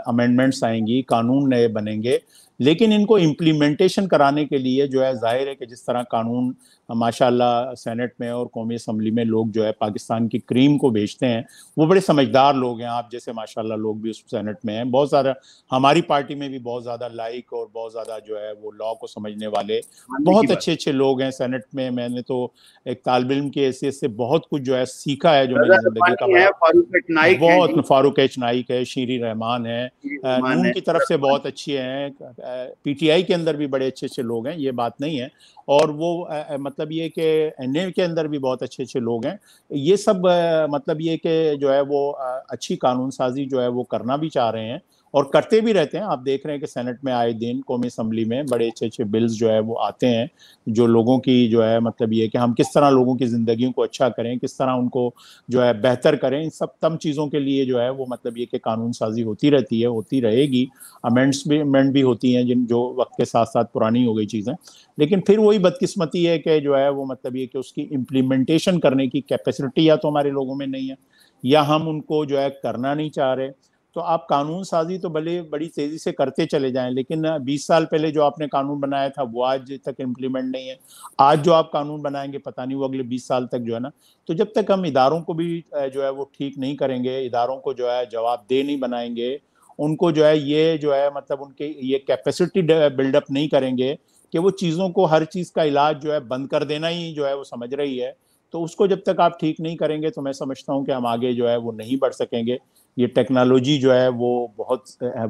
अमेंडमेंट्स आएंगी कानून नए बनेंगे लेकिन इनको इम्प्लीमेंटेशन कराने के लिए जो है जाहिर है कि जिस तरह कानून माशाल्लाह सेनेट में और कौमी असम्बली में लोग जो है पाकिस्तान की क्रीम को भेजते हैं वो बड़े समझदार लोग हैं आप जैसे माशाल्लाह लोग भी उस सेनेट में हैं बहुत सारा हमारी पार्टी में भी बहुत ज़्यादा लाइक और बहुत ज़्यादा जो है वो लॉ को समझने वाले बहुत अच्छे अच्छे लोग हैं सेनेट में मैंने तो एक तालब इम की हैसियत से बहुत कुछ जो है सीखा है जो मेरी जिंदगी का मतलब। बहुत फारूक एच नाइक है शीरी रहमान है नून की तरफ से बहुत अच्छे हैं पीटीआई के अंदर भी बड़े अच्छे अच्छे लोग हैं ये बात नहीं है और वो आ, मतलब ये कि एन के अंदर भी बहुत अच्छे अच्छे लोग हैं ये सब आ, मतलब ये कि जो है वो आ, अच्छी कानून साजी जो है वो करना भी चाह रहे हैं और करते भी रहते हैं आप देख रहे हैं कि सेनेट में आए दिन कौमी असम्बली में बड़े अच्छे अच्छे बिल्स जो है वो आते हैं जो लोगों की जो है मतलब ये कि हम किस तरह लोगों की ज़िंदगी को अच्छा करें किस तरह उनको जो है बेहतर करें इन सब तम चीज़ों के लिए जो है वो मतलब ये कि कानून साजी होती रहती है होती रहेगी अमेंड्स भी अमेंड भी होती हैं जिन जो वक्त के साथ साथ पुरानी हो गई चीज़ें लेकिन फिर वही बदकिस्मती है कि जो है वो मतलब ये कि उसकी इम्प्लीमेंटेशन करने की कैपेसिटी या तो हमारे लोगों में नहीं है या हम उनको जो है करना नहीं चाह रहे तो आप कानून साजी तो भले बड़ी तेज़ी से करते चले जाएं लेकिन 20 साल पहले जो आपने कानून बनाया था वो आज तक इम्प्लीमेंट नहीं है आज जो आप कानून बनाएंगे पता नहीं वो अगले 20 साल तक जो है ना तो जब तक हम इदारों को भी जो है वो ठीक नहीं करेंगे इदारों को जो है जवाब दे नहीं बनाएंगे उनको जो है ये जो है मतलब उनके ये कैपेसिटी बिल्डअप नहीं करेंगे कि वो चीज़ों को हर चीज़ का इलाज जो है बंद कर देना ही जो है वो समझ रही है तो उसको जब तक आप ठीक नहीं करेंगे तो मैं समझता हूँ कि हम आगे जो है वो नहीं बढ़ सकेंगे ये टेक्नोलॉजी जो है वो बहुत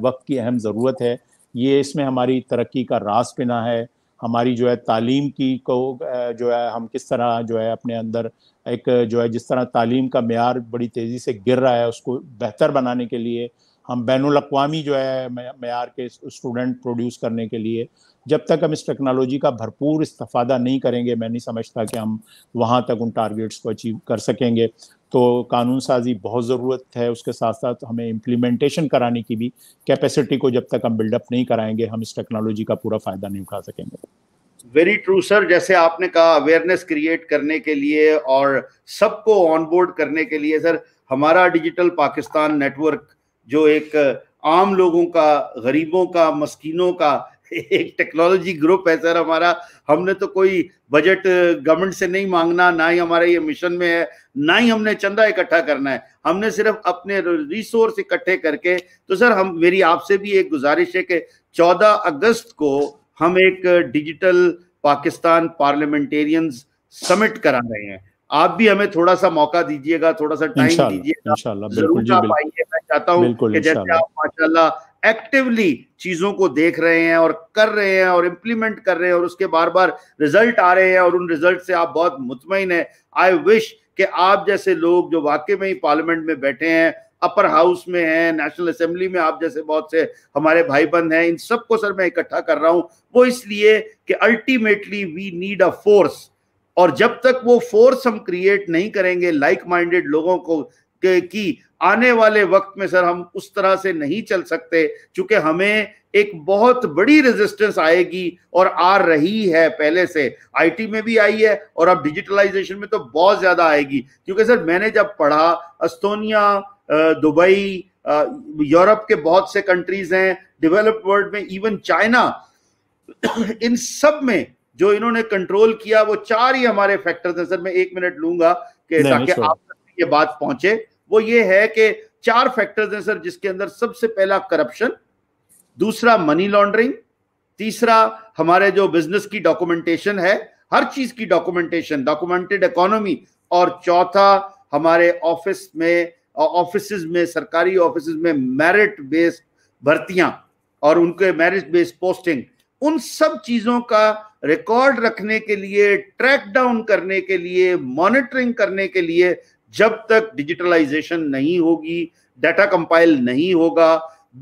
वक्त की अहम ज़रूरत है ये इसमें हमारी तरक्की का रास पिना है हमारी जो है तालीम की को जो है हम किस तरह जो है अपने अंदर एक जो है जिस तरह तालीम का मैार बड़ी तेज़ी से गिर रहा है उसको बेहतर बनाने के लिए हम बैन अवी जो है मैार के स्टूडेंट प्रोड्यूस करने के लिए जब तक हम इस टेक्नोलॉजी का भरपूर इस्तादा नहीं करेंगे मैं नहीं समझता कि हम वहाँ तक उन टारगेट्स को अचीव कर सकेंगे तो कानून साजी बहुत ज़रूरत है उसके साथ साथ हमें इम्प्लीमेंटेशन कराने की भी कैपेसिटी को जब तक हम बिल्डअप नहीं कराएंगे हम इस टेक्नोलॉजी का पूरा फ़ायदा नहीं उठा सकेंगे वेरी ट्रू सर जैसे आपने कहा अवेयरनेस क्रिएट करने के लिए और सबको ऑनबोर्ड करने के लिए सर हमारा डिजिटल पाकिस्तान नेटवर्क जो एक आम लोगों का गरीबों का मस्किनों का एक टेक्नोलॉजी ग्रुप है सर हमारा हमने तो कोई बजट गवर्नमेंट uh, से नहीं मांगना ना ही हमारा ये मिशन में है ना ही हमने चंदा इकट्ठा करना है हमने सिर्फ अपने रिसोर्स इकट्ठे करके तो सर हम मेरी आपसे भी एक गुजारिश है कि चौदह अगस्त को हम एक डिजिटल पाकिस्तान पार्लियामेंटेरियंस समिट करा रहे हैं आप भी हमें थोड़ा सा मौका दीजिएगा थोड़ा सा टाइम दीजिएगा जरूर आप आइए मैं चाहता हूँ जैसे आप माशाल्लाह एक्टिवली चीजों को देख रहे हैं और कर रहे हैं और इम्प्लीमेंट कर रहे हैं और उसके बार बार रिजल्ट आ रहे हैं और उन रिजल्ट से आप बहुत मुतमिन है आई विश कि आप जैसे लोग जो वाकई में ही पार्लियामेंट में बैठे हैं अपर हाउस में हैं नेशनल असेंबली में आप जैसे बहुत से हमारे भाई बंद हैं इन सबको सर मैं इकट्ठा कर रहा हूं वो इसलिए कि ultimately we need a force और जब तक वो फोर्स हम क्रिएट नहीं करेंगे लाइक माइंडेड लोगों को कि आने वाले वक्त में सर हम उस तरह से नहीं चल सकते क्योंकि हमें एक बहुत बड़ी रेजिस्टेंस आएगी और आ रही है पहले से आईटी में भी आई है और अब डिजिटलाइजेशन में तो बहुत ज्यादा आएगी क्योंकि सर मैंने जब पढ़ा अस्तोनिया दुबई यूरोप के बहुत से कंट्रीज हैं डेवलप वर्ल्ड में इवन चाइना इन सब में जो इन्होंने कंट्रोल किया वो चार ही हमारे फैक्टर्स हैं सर मैं एक मिनट लूंगा कि ताकि आप ये बात पहुंचे वो ये है कि चार फैक्टर्स हैं सर जिसके अंदर सबसे पहला करप्शन दूसरा मनी लॉन्ड्रिंग तीसरा हमारे जो बिजनेस की डॉक्यूमेंटेशन है हर चीज की डॉक्यूमेंटेशन डॉक्यूमेंटेड इकोनॉमी और चौथा हमारे ऑफिस में ऑफिस में सरकारी ऑफिस में मेरिट बेस्ड भर्तियां और उनके मेरिट बेस्ड पोस्टिंग उन सब चीजों का रिकॉर्ड रखने के लिए ट्रैक डाउन करने के लिए मॉनिटरिंग करने के लिए जब तक डिजिटलाइजेशन नहीं होगी डाटा कंपाइल नहीं होगा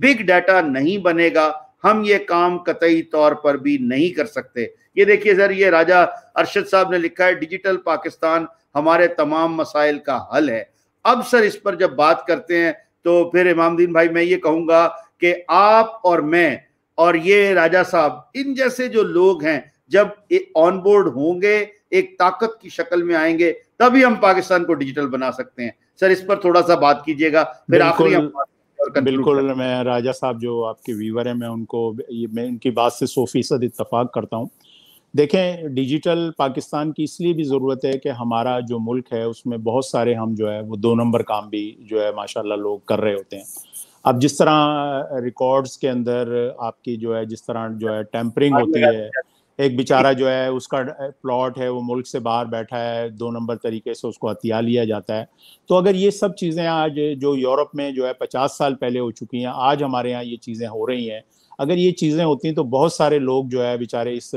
बिग डाटा नहीं बनेगा हम ये काम कतई तौर पर भी नहीं कर सकते ये देखिए सर ये राजा अरशद साहब ने लिखा है डिजिटल पाकिस्तान हमारे तमाम मसाइल का हल है अब सर इस पर जब बात करते हैं तो फिर इमामदीन भाई मैं ये कहूँगा कि आप और मैं और ये राजा साहब इन जैसे जो लोग हैं जब ऑन बोर्ड होंगे एक ताकत की शक्ल में आएंगे तभी हम पाकिस्तान को डिजिटल बना सकते हैं सर इस पर थोड़ा सा बात कीजिएगा फिर आखिरी हम बिल्कुल मैं राजा साहब जो आपके व्यूवर हैं मैं उनको मैं उनकी बात से सौ फीसद इतफाक़ करता हूँ देखें डिजिटल पाकिस्तान की इसलिए भी ज़रूरत है कि हमारा जो मुल्क है उसमें बहुत सारे हम जो है वो दो नंबर काम भी जो है माशाल्लाह लोग कर रहे होते हैं अब जिस तरह रिकॉर्ड्स के अंदर आपकी जो है जिस तरह जो है टेम्परिंग होती है एक बेचारा जो है उसका प्लॉट है वो मुल्क से बाहर बैठा है दो नंबर तरीके से उसको हथिया लिया जाता है तो अगर ये सब चीज़ें आज जो यूरोप में जो है पचास साल पहले हो चुकी हैं आज हमारे यहाँ ये चीज़ें हो रही हैं अगर ये चीज़ें होती तो बहुत सारे लोग जो है बेचारे इस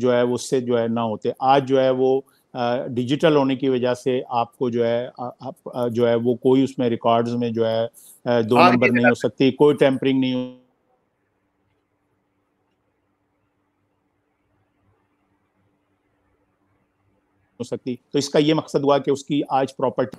जो है उससे जो है ना होते आज जो है वो डिजिटल होने की वजह से आपको जो है आप, जो है वो कोई उसमें रिकॉर्ड्स में जो है दो नंबर नहीं हो सकती कोई टेम्परिंग नहीं हो हो सकती तो इसका ये मकसद हुआ कि उसकी आज प्रॉपर्टी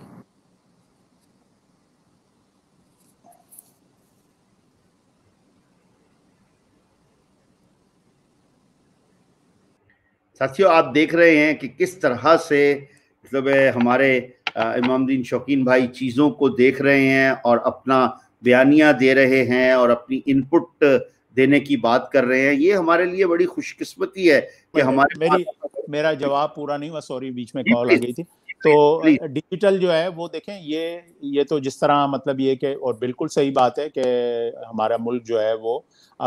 साथियों आप देख रहे हैं कि किस तरह से मतलब हमारे इमामद्दीन शौकीन भाई चीज़ों को देख रहे हैं और अपना बयानिया दे रहे हैं और अपनी इनपुट देने की बात कर रहे हैं ये हमारे लिए बड़ी खुशकिस्मती है कि हमारे मेरी मेरा जवाब पूरा नहीं हुआ सॉरी बीच में कॉल आ गई थी तो डिजिटल जो है वो देखें ये ये तो जिस तरह मतलब ये कि और बिल्कुल सही बात है कि हमारा मुल्क जो है वो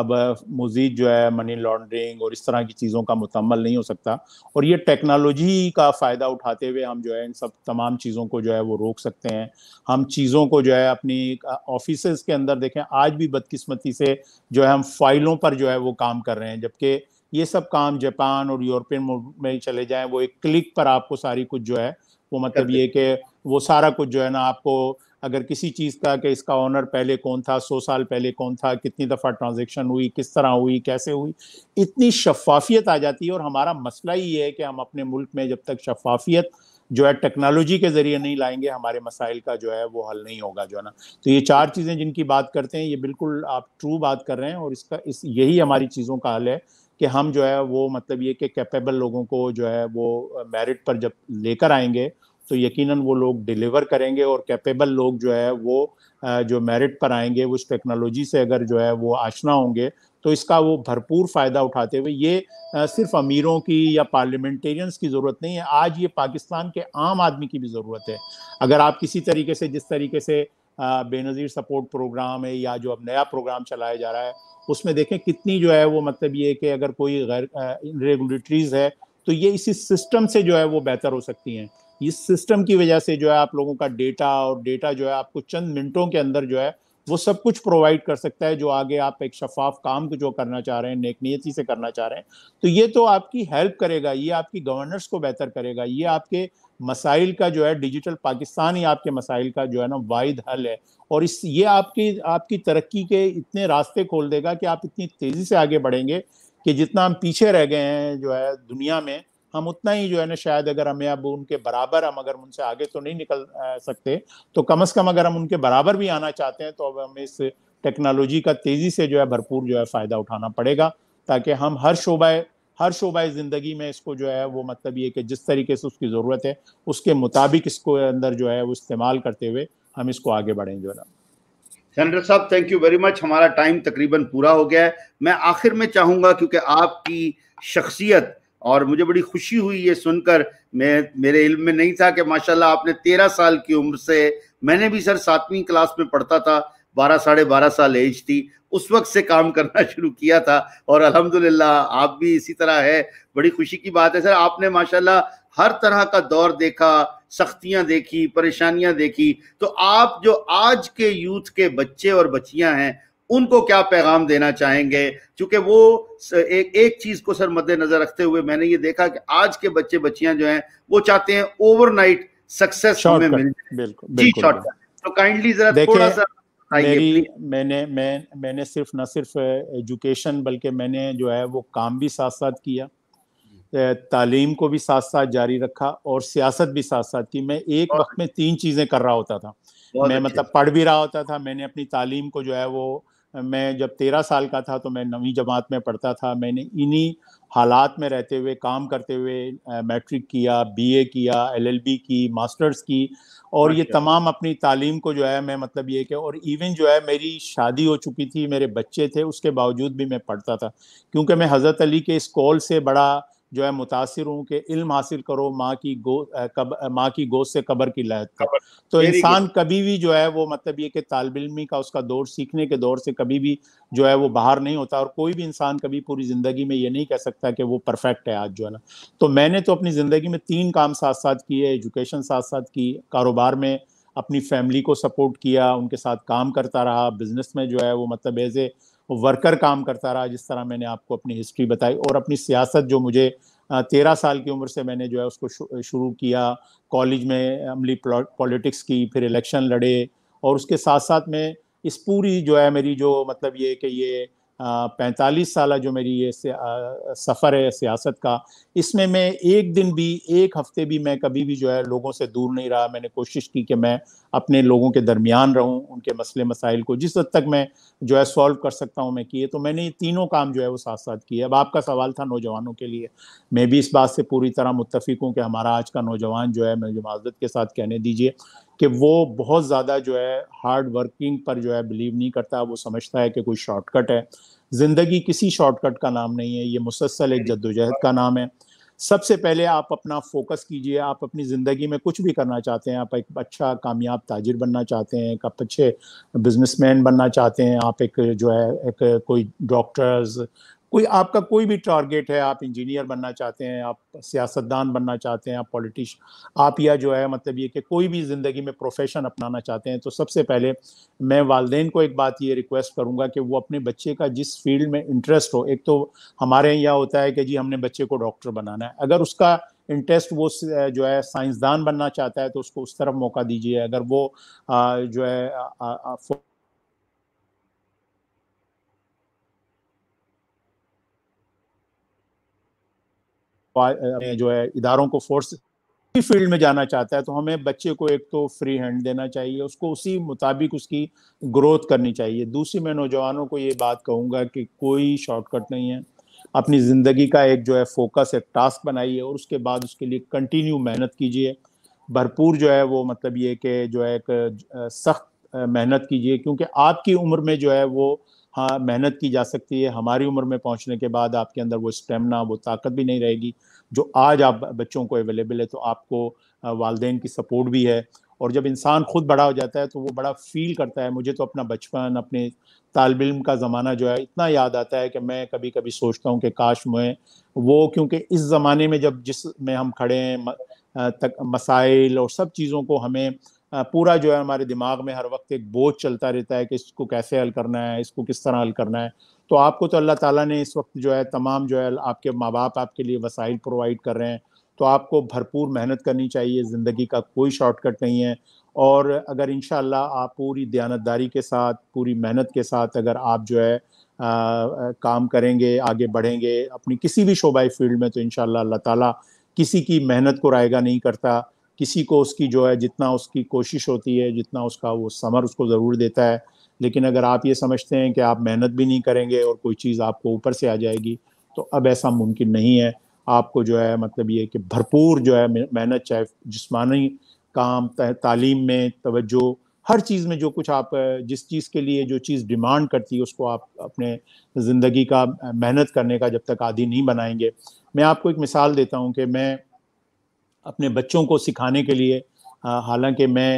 अब मजीद जो है मनी लॉन्ड्रिंग और इस तरह की चीज़ों का मुतमल नहीं हो सकता और ये टेक्नोलॉजी का फ़ायदा उठाते हुए हम जो है इन सब तमाम चीज़ों को जो है वो रोक सकते हैं हम चीज़ों को जो है अपनी ऑफिस के अंदर देखें आज भी बदकस्मती से जो है हम फाइलों पर जो है वो काम कर रहे हैं जबकि ये सब काम जापान और यूरोपियन में चले जाएं वो एक क्लिक पर आपको सारी कुछ जो है वो मतलब ये कि वो सारा कुछ जो है ना आपको अगर किसी चीज़ का कि इसका ऑनर पहले कौन था सौ साल पहले कौन था कितनी दफ़ा ट्रांजेक्शन हुई किस तरह हुई कैसे हुई इतनी शफाफियत आ जाती है और हमारा मसला ये है कि हम अपने मुल्क में जब तक शफाफियत जो है टेक्नोलॉजी के ज़रिए नहीं लाएंगे हमारे मसाइल का जो है वो हल नहीं होगा जो है ना तो ये चार चीज़ें जिनकी बात करते हैं ये बिल्कुल आप ट्रू बात कर रहे हैं और इसका इस यही हमारी चीज़ों का हल है कि हम जो है वो मतलब ये कि कैपेबल लोगों को जो है वो मेरिट पर जब लेकर आएंगे तो यकीनन वो लोग डिलीवर करेंगे और कैपेबल लोग जो है वो जो मेरिट पर आएंगे उस टेक्नोलॉजी से अगर जो है वो आशना होंगे तो इसका वो भरपूर फ़ायदा उठाते हुए ये सिर्फ अमीरों की या पार्लियामेंटेरियंस की ज़रूरत नहीं है आज ये पाकिस्तान के आम आदमी की भी ज़रूरत है अगर आप किसी तरीके से जिस तरीके से बेनज़ीर सपोर्ट प्रोग्राम है या जो अब नया प्रोग्राम चलाया जा रहा है उसमें देखें कितनी जो है वो मतलब ये कि अगर कोई गैर रेगुलेटरीज है तो ये इसी सिस्टम से जो है वो बेहतर हो सकती हैं इस सिस्टम की वजह से जो है आप लोगों का डेटा और डेटा जो है आपको चंद मिनटों के अंदर जो है वो सब कुछ प्रोवाइड कर सकता है जो आगे आप एक शफाफ काम को जो करना चाह रहे हैं नेकनीति से करना चाह रहे हैं तो ये तो आपकी हेल्प करेगा ये आपकी गवर्नर्स को बेहतर करेगा ये आपके मसाइल का जो है डिजिटल पाकिस्तान ही आपके मसाइल का जो है ना वाद हल है और इस ये आपकी आपकी तरक्की के इतने रास्ते खोल देगा कि आप इतनी तेज़ी से आगे बढ़ेंगे कि जितना हम पीछे रह गए हैं जो है दुनिया में हम उतना ही जो है ना शायद अगर हमें अब उनके बराबर हम अगर उनसे आगे तो नहीं निकल सकते तो कम अज कम अगर हम उनके बराबर भी आना चाहते हैं तो अब हमें इस टेक्नोलॉजी का तेज़ी से जो है भरपूर जो है फ़ायदा उठाना पड़ेगा ताकि हम हर शोबा हर शोबा ज़िंदगी में इसको जो है वो मतलब ये कि जिस तरीके से उसकी ज़रूरत है उसके मुताबिक इसको अंदर जो है वो इस्तेमाल करते हुए हम इसको आगे बढ़ें जो जनरल साहब थैंक यू वेरी मच हमारा टाइम तकरीबन पूरा हो गया है मैं आखिर में चाहूँगा क्योंकि आपकी शख्सियत और मुझे बड़ी खुशी हुई ये सुनकर मैं मेरे इल्म में नहीं था कि माशाल्लाह आपने तेरह साल की उम्र से मैंने भी सर सातवीं क्लास में पढ़ता था बारह साढ़े बारह साल एज थी उस वक्त से काम करना शुरू किया था और अल्हम्दुलिल्लाह आप भी इसी तरह है बड़ी खुशी की बात है सर आपने माशाल्लाह हर तरह का दौर देखा सख्तियां देखी परेशानियां देखी तो आप जो आज के यूथ के बच्चे और बच्चियां हैं उनको क्या पैगाम देना चाहेंगे क्योंकि वो एक एक चीज को सर मद्देनजर रखते हुए मैंने ये देखा कि आज के बच्चे बच्चियां जो हैं वो चाहते हैं ओवरनाइट सक्सेस हमें मिल बिल्कुल जी शॉर्टकट तो काइंडली जरा थोड़ा सा मेरी मैंने मैं मैंने सिर्फ न सिर्फ एजुकेशन बल्कि मैंने जो है वो काम भी साथ साथ किया तालीम को भी साथ साथ जारी रखा और सियासत भी साथ साथ की मैं एक वक्त में तीन चीज़ें कर रहा होता था मैं मतलब पढ़ भी रहा होता था मैंने अपनी तालीम को जो है वो मैं जब तेरह साल का था तो मैं नवी जमात में पढ़ता था मैंने इन्हीं हालात में रहते हुए काम करते हुए मैट्रिक किया बीए किया एलएलबी की मास्टर्स की और ये तमाम अपनी तालीम को जो है मैं मतलब ये कि और इवन जो है मेरी शादी हो चुकी थी मेरे बच्चे थे उसके बावजूद भी मैं पढ़ता था क्योंकि मैं हज़रत अली के इस कॉल से बड़ा जो है मुतासर हूँ कि इल्म हासिल करो माँ की गो कब माँ की गोद से कबर की लहत तक तो इंसान कभी भी जो है वो मतलब ये कि तालब इलमी का उसका दौर सीखने के दौर से कभी भी जो है वो बाहर नहीं होता और कोई भी इंसान कभी पूरी ज़िंदगी में ये नहीं कह सकता कि वो परफेक्ट है आज जो है ना तो मैंने तो अपनी ज़िंदगी में तीन काम साथ साथ किए एजुकेशन साथ साथ की कारोबार में अपनी फैमिली को सपोर्ट किया उनके साथ काम करता रहा बिजनेस में जो है वो मतलब एज ए वर्कर काम करता रहा जिस तरह मैंने आपको अपनी हिस्ट्री बताई और अपनी सियासत जो मुझे तेरह साल की उम्र से मैंने जो है उसको शुरू किया कॉलेज में अमली पॉलिटिक्स की फिर इलेक्शन लड़े और उसके साथ साथ में इस पूरी जो है मेरी जो मतलब ये कि ये पैंतालीस साल जो मेरी ये सफ़र है सियासत का इसमें मैं एक दिन भी एक हफ्ते भी मैं कभी भी जो है लोगों से दूर नहीं रहा मैंने कोशिश की कि मैं अपने लोगों के दरमियान रहूं उनके मसले मसाइल को जिस हद तक मैं जो है सॉल्व कर सकता हूं मैं किए तो मैंने ये तीनों काम जो है वो साथ साथ किए अब आपका सवाल था नौजवानों के लिए मैं भी इस बात से पूरी तरह मुतफिक हूँ कि हमारा आज का नौजवान जो है मेरी माजरत के साथ कहने दीजिए कि वो बहुत ज़्यादा जो है हार्ड वर्किंग पर जो है बिलीव नहीं करता वो समझता है कि कोई शॉर्टकट है ज़िंदगी किसी शॉर्टकट का नाम नहीं है ये मुसलसल एक जद्दोजहद का नाम है सबसे पहले आप अपना फोकस कीजिए आप अपनी ज़िंदगी में कुछ भी करना चाहते हैं आप एक अच्छा कामयाब ताजिर बनना चाहते हैं एक आप अच्छे बिजनेसमैन बनना चाहते हैं आप एक जो है एक कोई डॉक्टर्स कोई आपका कोई भी टारगेट है आप इंजीनियर बनना चाहते हैं आप सियासतदान बनना चाहते हैं आप पॉलिटिश आप या जो है मतलब ये कि कोई भी ज़िंदगी में प्रोफेशन अपनाना चाहते हैं तो सबसे पहले मैं वालदेन को एक बात ये रिक्वेस्ट करूँगा कि वो अपने बच्चे का जिस फील्ड में इंटरेस्ट हो एक तो हमारे यहाँ होता है कि जी हमने बच्चे को डॉक्टर बनाना है अगर उसका इंटरेस्ट वो जो है साइंसदान बनना चाहता है तो उसको उस तरफ मौका दीजिए अगर वो जो है जो है इदारों को फोर्स फील्ड में जाना चाहता है तो हमें बच्चे को एक तो फ्री हैंड देना चाहिए उसको उसी मुताबिक उसकी ग्रोथ करनी चाहिए दूसरी मैं नौजवानों को ये बात कहूँगा कि कोई शॉर्टकट नहीं है अपनी ज़िंदगी का एक जो है फोकस एक टास्क बनाइए और उसके बाद उसके लिए कंटिन्यू मेहनत कीजिए भरपूर जो है वो मतलब ये कि जो है एक सख्त मेहनत कीजिए क्योंकि आपकी उम्र में जो है वो हाँ मेहनत की जा सकती है हमारी उम्र में पहुंचने के बाद आपके अंदर वो स्टेमिना वो ताकत भी नहीं रहेगी जो आज आप बच्चों को अवेलेबल है तो आपको वालदेन की सपोर्ट भी है और जब इंसान खुद बड़ा हो जाता है तो वो बड़ा फील करता है मुझे तो अपना बचपन अपने तालब इम का ज़माना जो है इतना याद आता है कि मैं कभी कभी सोचता हूँ कि काश मैं वो क्योंकि इस ज़माने में जब जिस में हम खड़े हैं तक मसाइल और सब चीज़ों को हमें पूरा जो है हमारे दिमाग में हर वक्त एक बोझ चलता रहता है कि इसको कैसे हल करना है इसको किस तरह हल करना है तो आपको तो अल्लाह ताला ने इस वक्त जो है तमाम जो है आपके माँ बाप आपके लिए वसाइल प्रोवाइड कर रहे हैं तो आपको भरपूर मेहनत करनी चाहिए ज़िंदगी का कोई शॉर्टकट नहीं है और अगर इन आप पूरी दयानतदारी के साथ पूरी मेहनत के साथ अगर आप जो है आ, आ, काम करेंगे आगे बढ़ेंगे अपनी किसी भी शोबाई फील्ड में तो इन अल्लाह ताला किसी की मेहनत को रायगा नहीं करता किसी को उसकी जो है जितना उसकी कोशिश होती है जितना उसका वो समर उसको ज़रूर देता है लेकिन अगर आप ये समझते हैं कि आप मेहनत भी नहीं करेंगे और कोई चीज़ आपको ऊपर से आ जाएगी तो अब ऐसा मुमकिन नहीं है आपको जो है मतलब ये कि भरपूर जो है मेहनत चाहे जिसमानी काम तालीम में तवज्जो हर चीज़ में जो कुछ आप जिस चीज़ के लिए जो चीज़ डिमांड करती है उसको आप अपने ज़िंदगी का मेहनत करने का जब तक आदि नहीं बनाएंगे मैं आपको एक मिसाल देता हूँ कि मैं अपने बच्चों को सिखाने के लिए हालांकि मैं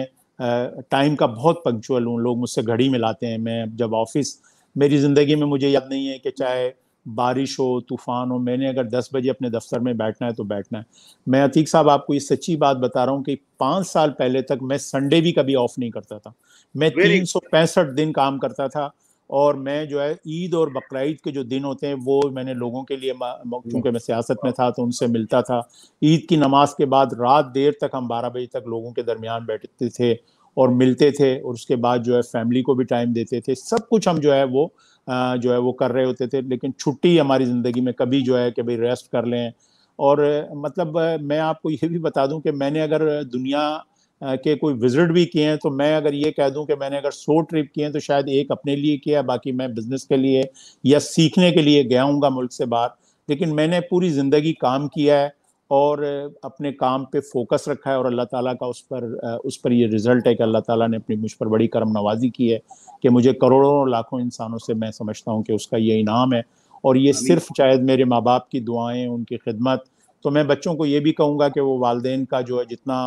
टाइम का बहुत पंक्चुअल हूँ लोग मुझसे घड़ी मिलाते हैं मैं जब ऑफिस मेरी ज़िंदगी में मुझे याद नहीं है कि चाहे बारिश हो तूफान हो मैंने अगर 10 बजे अपने दफ्तर में बैठना है तो बैठना है मैं अतीक साहब आपको ये सच्ची बात बता रहा हूँ कि पाँच साल पहले तक मैं संडे भी कभी ऑफ नहीं करता था मैं तीन दिन काम करता था और मैं जो है ईद और बकरीद के जो दिन होते हैं वो मैंने लोगों के लिए क्योंकि हम्म। मैं सियासत में हाँ। था तो उनसे मिलता था ईद की नमाज के बाद रात देर तक हम बारह बजे तक लोगों के दरमियान बैठते थे और मिलते थे और उसके बाद जो है फैमिली को भी टाइम देते थे सब कुछ हम जो है वो जो है वो कर रहे होते थे लेकिन छुट्टी हमारी ज़िंदगी में कभी जो है कि भाई रेस्ट कर लें और मतलब मैं आपको ये भी बता दूं कि मैंने अगर दुनिया કે કોઈ વિઝિટ ભી કી હે તો મેં અગર યે કહી દું કે મેને અગર સો ટ્રીપ કી હે તો શાયદ એક અપને લિયે કિયા બાકી મે બિઝનેસ કે લિયે يا سیکને કે લિયે ગયા હોંગા મુલક સે બાદ લેકિન મેને પૂરી જિંદગી કામ કિયા હે ઓર અપને કામ પે ફોકસ રખા હે ઓર અલ્લાહ તઆલા કા ઉસ પર ઉસ પર યે રિઝલ્ટ હે કે અલ્લાહ તઆલા ને અપની મુજ પર બડી કરમનાવાજી કી હે કે મુજે કરોડો લાખો ઇન્સાનો સે મે સમજતા હું કે ઉસકા યે ઇનામ હે ઓર યે સિર્ફ શાયદ મેરે માબાપ કી દુઆએન ઉનકી ખિદમત તો મેં બચ્ચો કો યે ભી કહુંગા કે વો વાલિદૈન કા જો હે jitna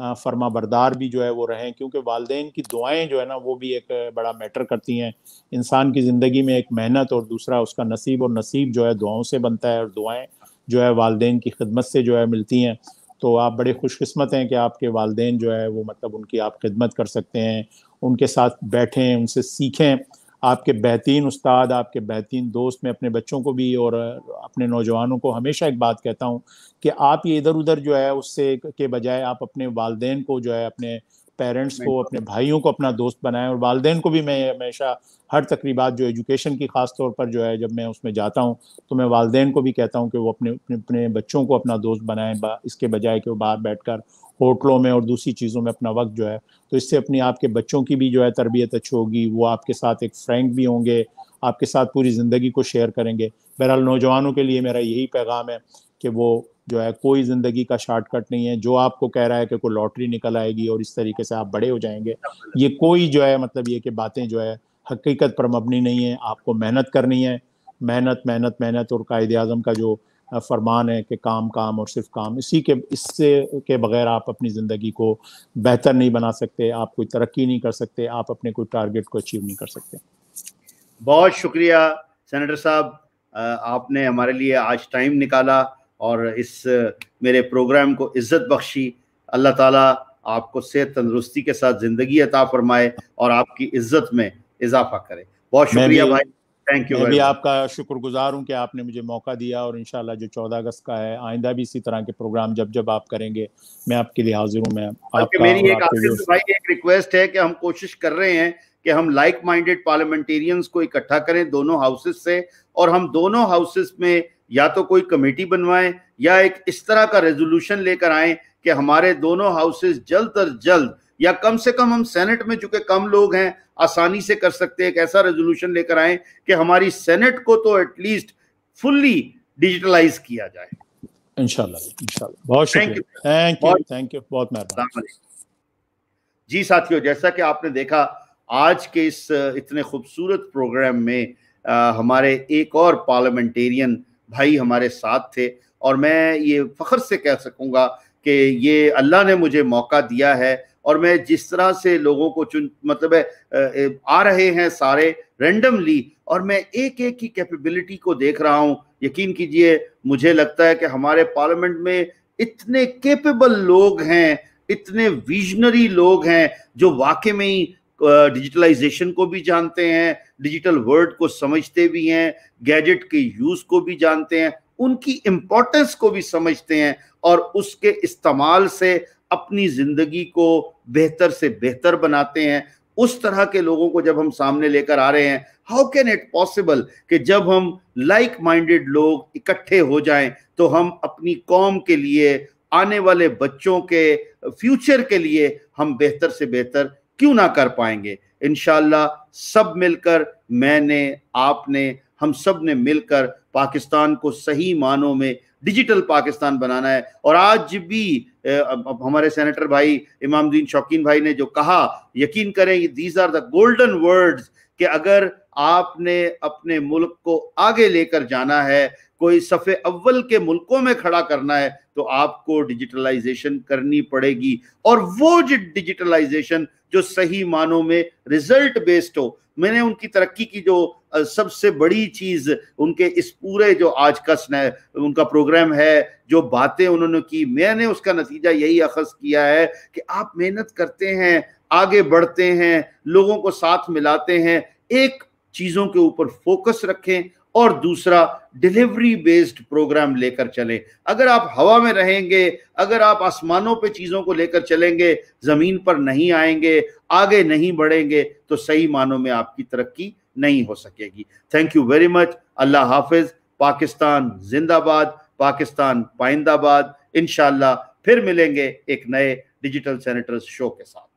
फर्मा बरदार भी जो है वो रहें क्योंकि वालदे की दुआएं जो है ना वो भी एक बड़ा मैटर करती हैं इंसान की ज़िंदगी में एक मेहनत और दूसरा उसका नसीब और नसीब जो है दुआओं से बनता है और दुआएं जो है वालदे की खिदमत से जो है मिलती हैं तो आप बड़े खुशकस्मत हैं कि आपके वालदे जो है वो मतलब उनकी आप खिदमत कर सकते हैं उनके साथ बैठें उनसे सीखें आपके बेहतरीन उस्ताद आपके बेहतरीन दोस्त मैं अपने बच्चों को भी और अपने नौजवानों को हमेशा एक बात कहता हूँ कि आप ये इधर उधर जो है उससे के बजाय आप अपने वालदे को जो है अपने पेरेंट्स को अपने भाइयों को अपना दोस्त बनाएं और वालदेन को भी मैं हमेशा हर तकरीबा जो एजुकेशन की ख़ास तौर पर जो है जब मैं उसमें जाता हूँ तो मैं वालदेन को भी कहता हूँ कि वो अपने अपने बच्चों को अपना दोस्त बनाएं इसके बजाय कि वो बाहर बैठ कर होटलों में और दूसरी चीज़ों में अपना वक्त जो है तो इससे अपने आपके बच्चों की भी जो है तरबियत अच्छी होगी वो आपके साथ एक फ्रेंक भी होंगे आपके साथ पूरी ज़िंदगी को शेयर करेंगे बहरहाल नौजवानों के लिए मेरा यही पैगाम है कि वो जो है कोई ज़िंदगी का शॉर्टकट नहीं है जो आपको कह रहा है कि कोई लॉटरी निकल आएगी और इस तरीके से आप बड़े हो जाएंगे ये कोई जो है मतलब ये कि बातें जो है हकीकत पर मबनी नहीं है आपको मेहनत करनी है मेहनत मेहनत मेहनत और कायद अजम का जो फरमान है कि काम काम और सिर्फ काम इसी के इससे के बगैर आप अपनी ज़िंदगी को बेहतर नहीं बना सकते आप कोई तरक्की नहीं कर सकते आप अपने कोई टारगेट को अचीव नहीं कर सकते बहुत शुक्रिया सेनेटर साहब आपने हमारे लिए आज टाइम निकाला और इस मेरे प्रोग्राम को इज्जत बख्शी अल्लाह ताला आपको सेहत तंदरुस्ती के साथ ज़िंदगी अता फरमाए और आपकी इज्जत में इजाफा करे बहुत शुक्रिया भाई थैंक यू मैं भी आपका शुक्रगुजार हूँ कि आपने मुझे मौका दिया और इंशाल्लाह जो चौदह अगस्त का है आइंदा भी इसी तरह के प्रोग्राम जब जब आप करेंगे मैं आपके लिए हाजिर हूँ मैं मेरी एक भाई एक रिक्वेस्ट है कि हम कोशिश कर रहे हैं कि हम लाइक माइंडेड पार्लियामेंटेरियंस को इकट्ठा करें दोनों हाउसेस से और हम दोनों हाउसेस में या तो कोई कमेटी बनवाएं या एक इस तरह का रेजोल्यूशन लेकर आएं कि हमारे दोनों हाउसेस जल्द अज जल्द या कम से कम हम सेनेट में चूंकि कम लोग हैं आसानी से कर सकते हैं एक ऐसा रेजोल्यूशन लेकर आए कि हमारी सेनेट को तो एटलीस्ट फुल्ली डिजिटलाइज किया जाए थैंक जी साथियों जैसा कि आपने देखा आज के इस इतने खूबसूरत प्रोग्राम में आ, हमारे एक और पार्लियामेंटेरियन भाई हमारे साथ थे और मैं ये फ़ख्र से कह सकूंगा कि ये अल्लाह ने मुझे मौका दिया है और मैं जिस तरह से लोगों को चुन मतलब है आ रहे हैं सारे रेंडमली और मैं एक एक की कैपेबिलिटी को देख रहा हूं यकीन कीजिए मुझे लगता है कि हमारे पार्लियामेंट में इतने केपेबल लोग हैं इतने विजनरी लोग हैं जो वाकई में ही डिजिटलाइजेशन को भी जानते हैं डिजिटल वर्ल्ड को समझते भी हैं गैजेट के यूज को भी जानते हैं उनकी इम्पोर्टेंस को भी समझते हैं और उसके इस्तेमाल से अपनी जिंदगी को बेहतर से बेहतर बनाते हैं उस तरह के लोगों को जब हम सामने लेकर आ रहे हैं हाउ कैन इट पॉसिबल कि जब हम लाइक माइंडेड लोग इकट्ठे हो जाएं तो हम अपनी कौम के लिए आने वाले बच्चों के फ्यूचर के लिए हम बेहतर से बेहतर क्यों ना कर पाएंगे इन सब मिलकर मैंने आपने हम सब ने मिलकर पाकिस्तान को सही मानों में डिजिटल पाकिस्तान बनाना है और आज भी हमारे सेनेटर भाई इमामद्दीन शौकीन भाई ने जो कहा यकीन करें these are the golden words कि अगर आपने अपने मुल्क को आगे लेकर जाना है कोई सफ़े अव्वल के मुल्कों में खड़ा करना है तो आपको डिजिटलाइजेशन करनी पड़ेगी और वो जो डिजिटलाइजेशन जो सही मानों में रिजल्ट बेस्ड हो मैंने उनकी तरक्की की जो सबसे बड़ी चीज उनके इस पूरे जो आज का उनका प्रोग्राम है जो बातें उन्होंने की मैंने उसका नतीजा यही अखज किया है कि आप मेहनत करते हैं आगे बढ़ते हैं लोगों को साथ मिलाते हैं एक चीजों के ऊपर फोकस रखें और दूसरा डिलीवरी बेस्ड प्रोग्राम लेकर चलें अगर आप हवा में रहेंगे अगर आप आसमानों पे चीज़ों को लेकर चलेंगे ज़मीन पर नहीं आएंगे आगे नहीं बढ़ेंगे तो सही मानों में आपकी तरक्की नहीं हो सकेगी थैंक यू वेरी मच अल्लाह हाफिज पाकिस्तान जिंदाबाद पाकिस्तान पाइंदाबाद इन फिर मिलेंगे एक नए डिजिटल सेनेटर्स शो के साथ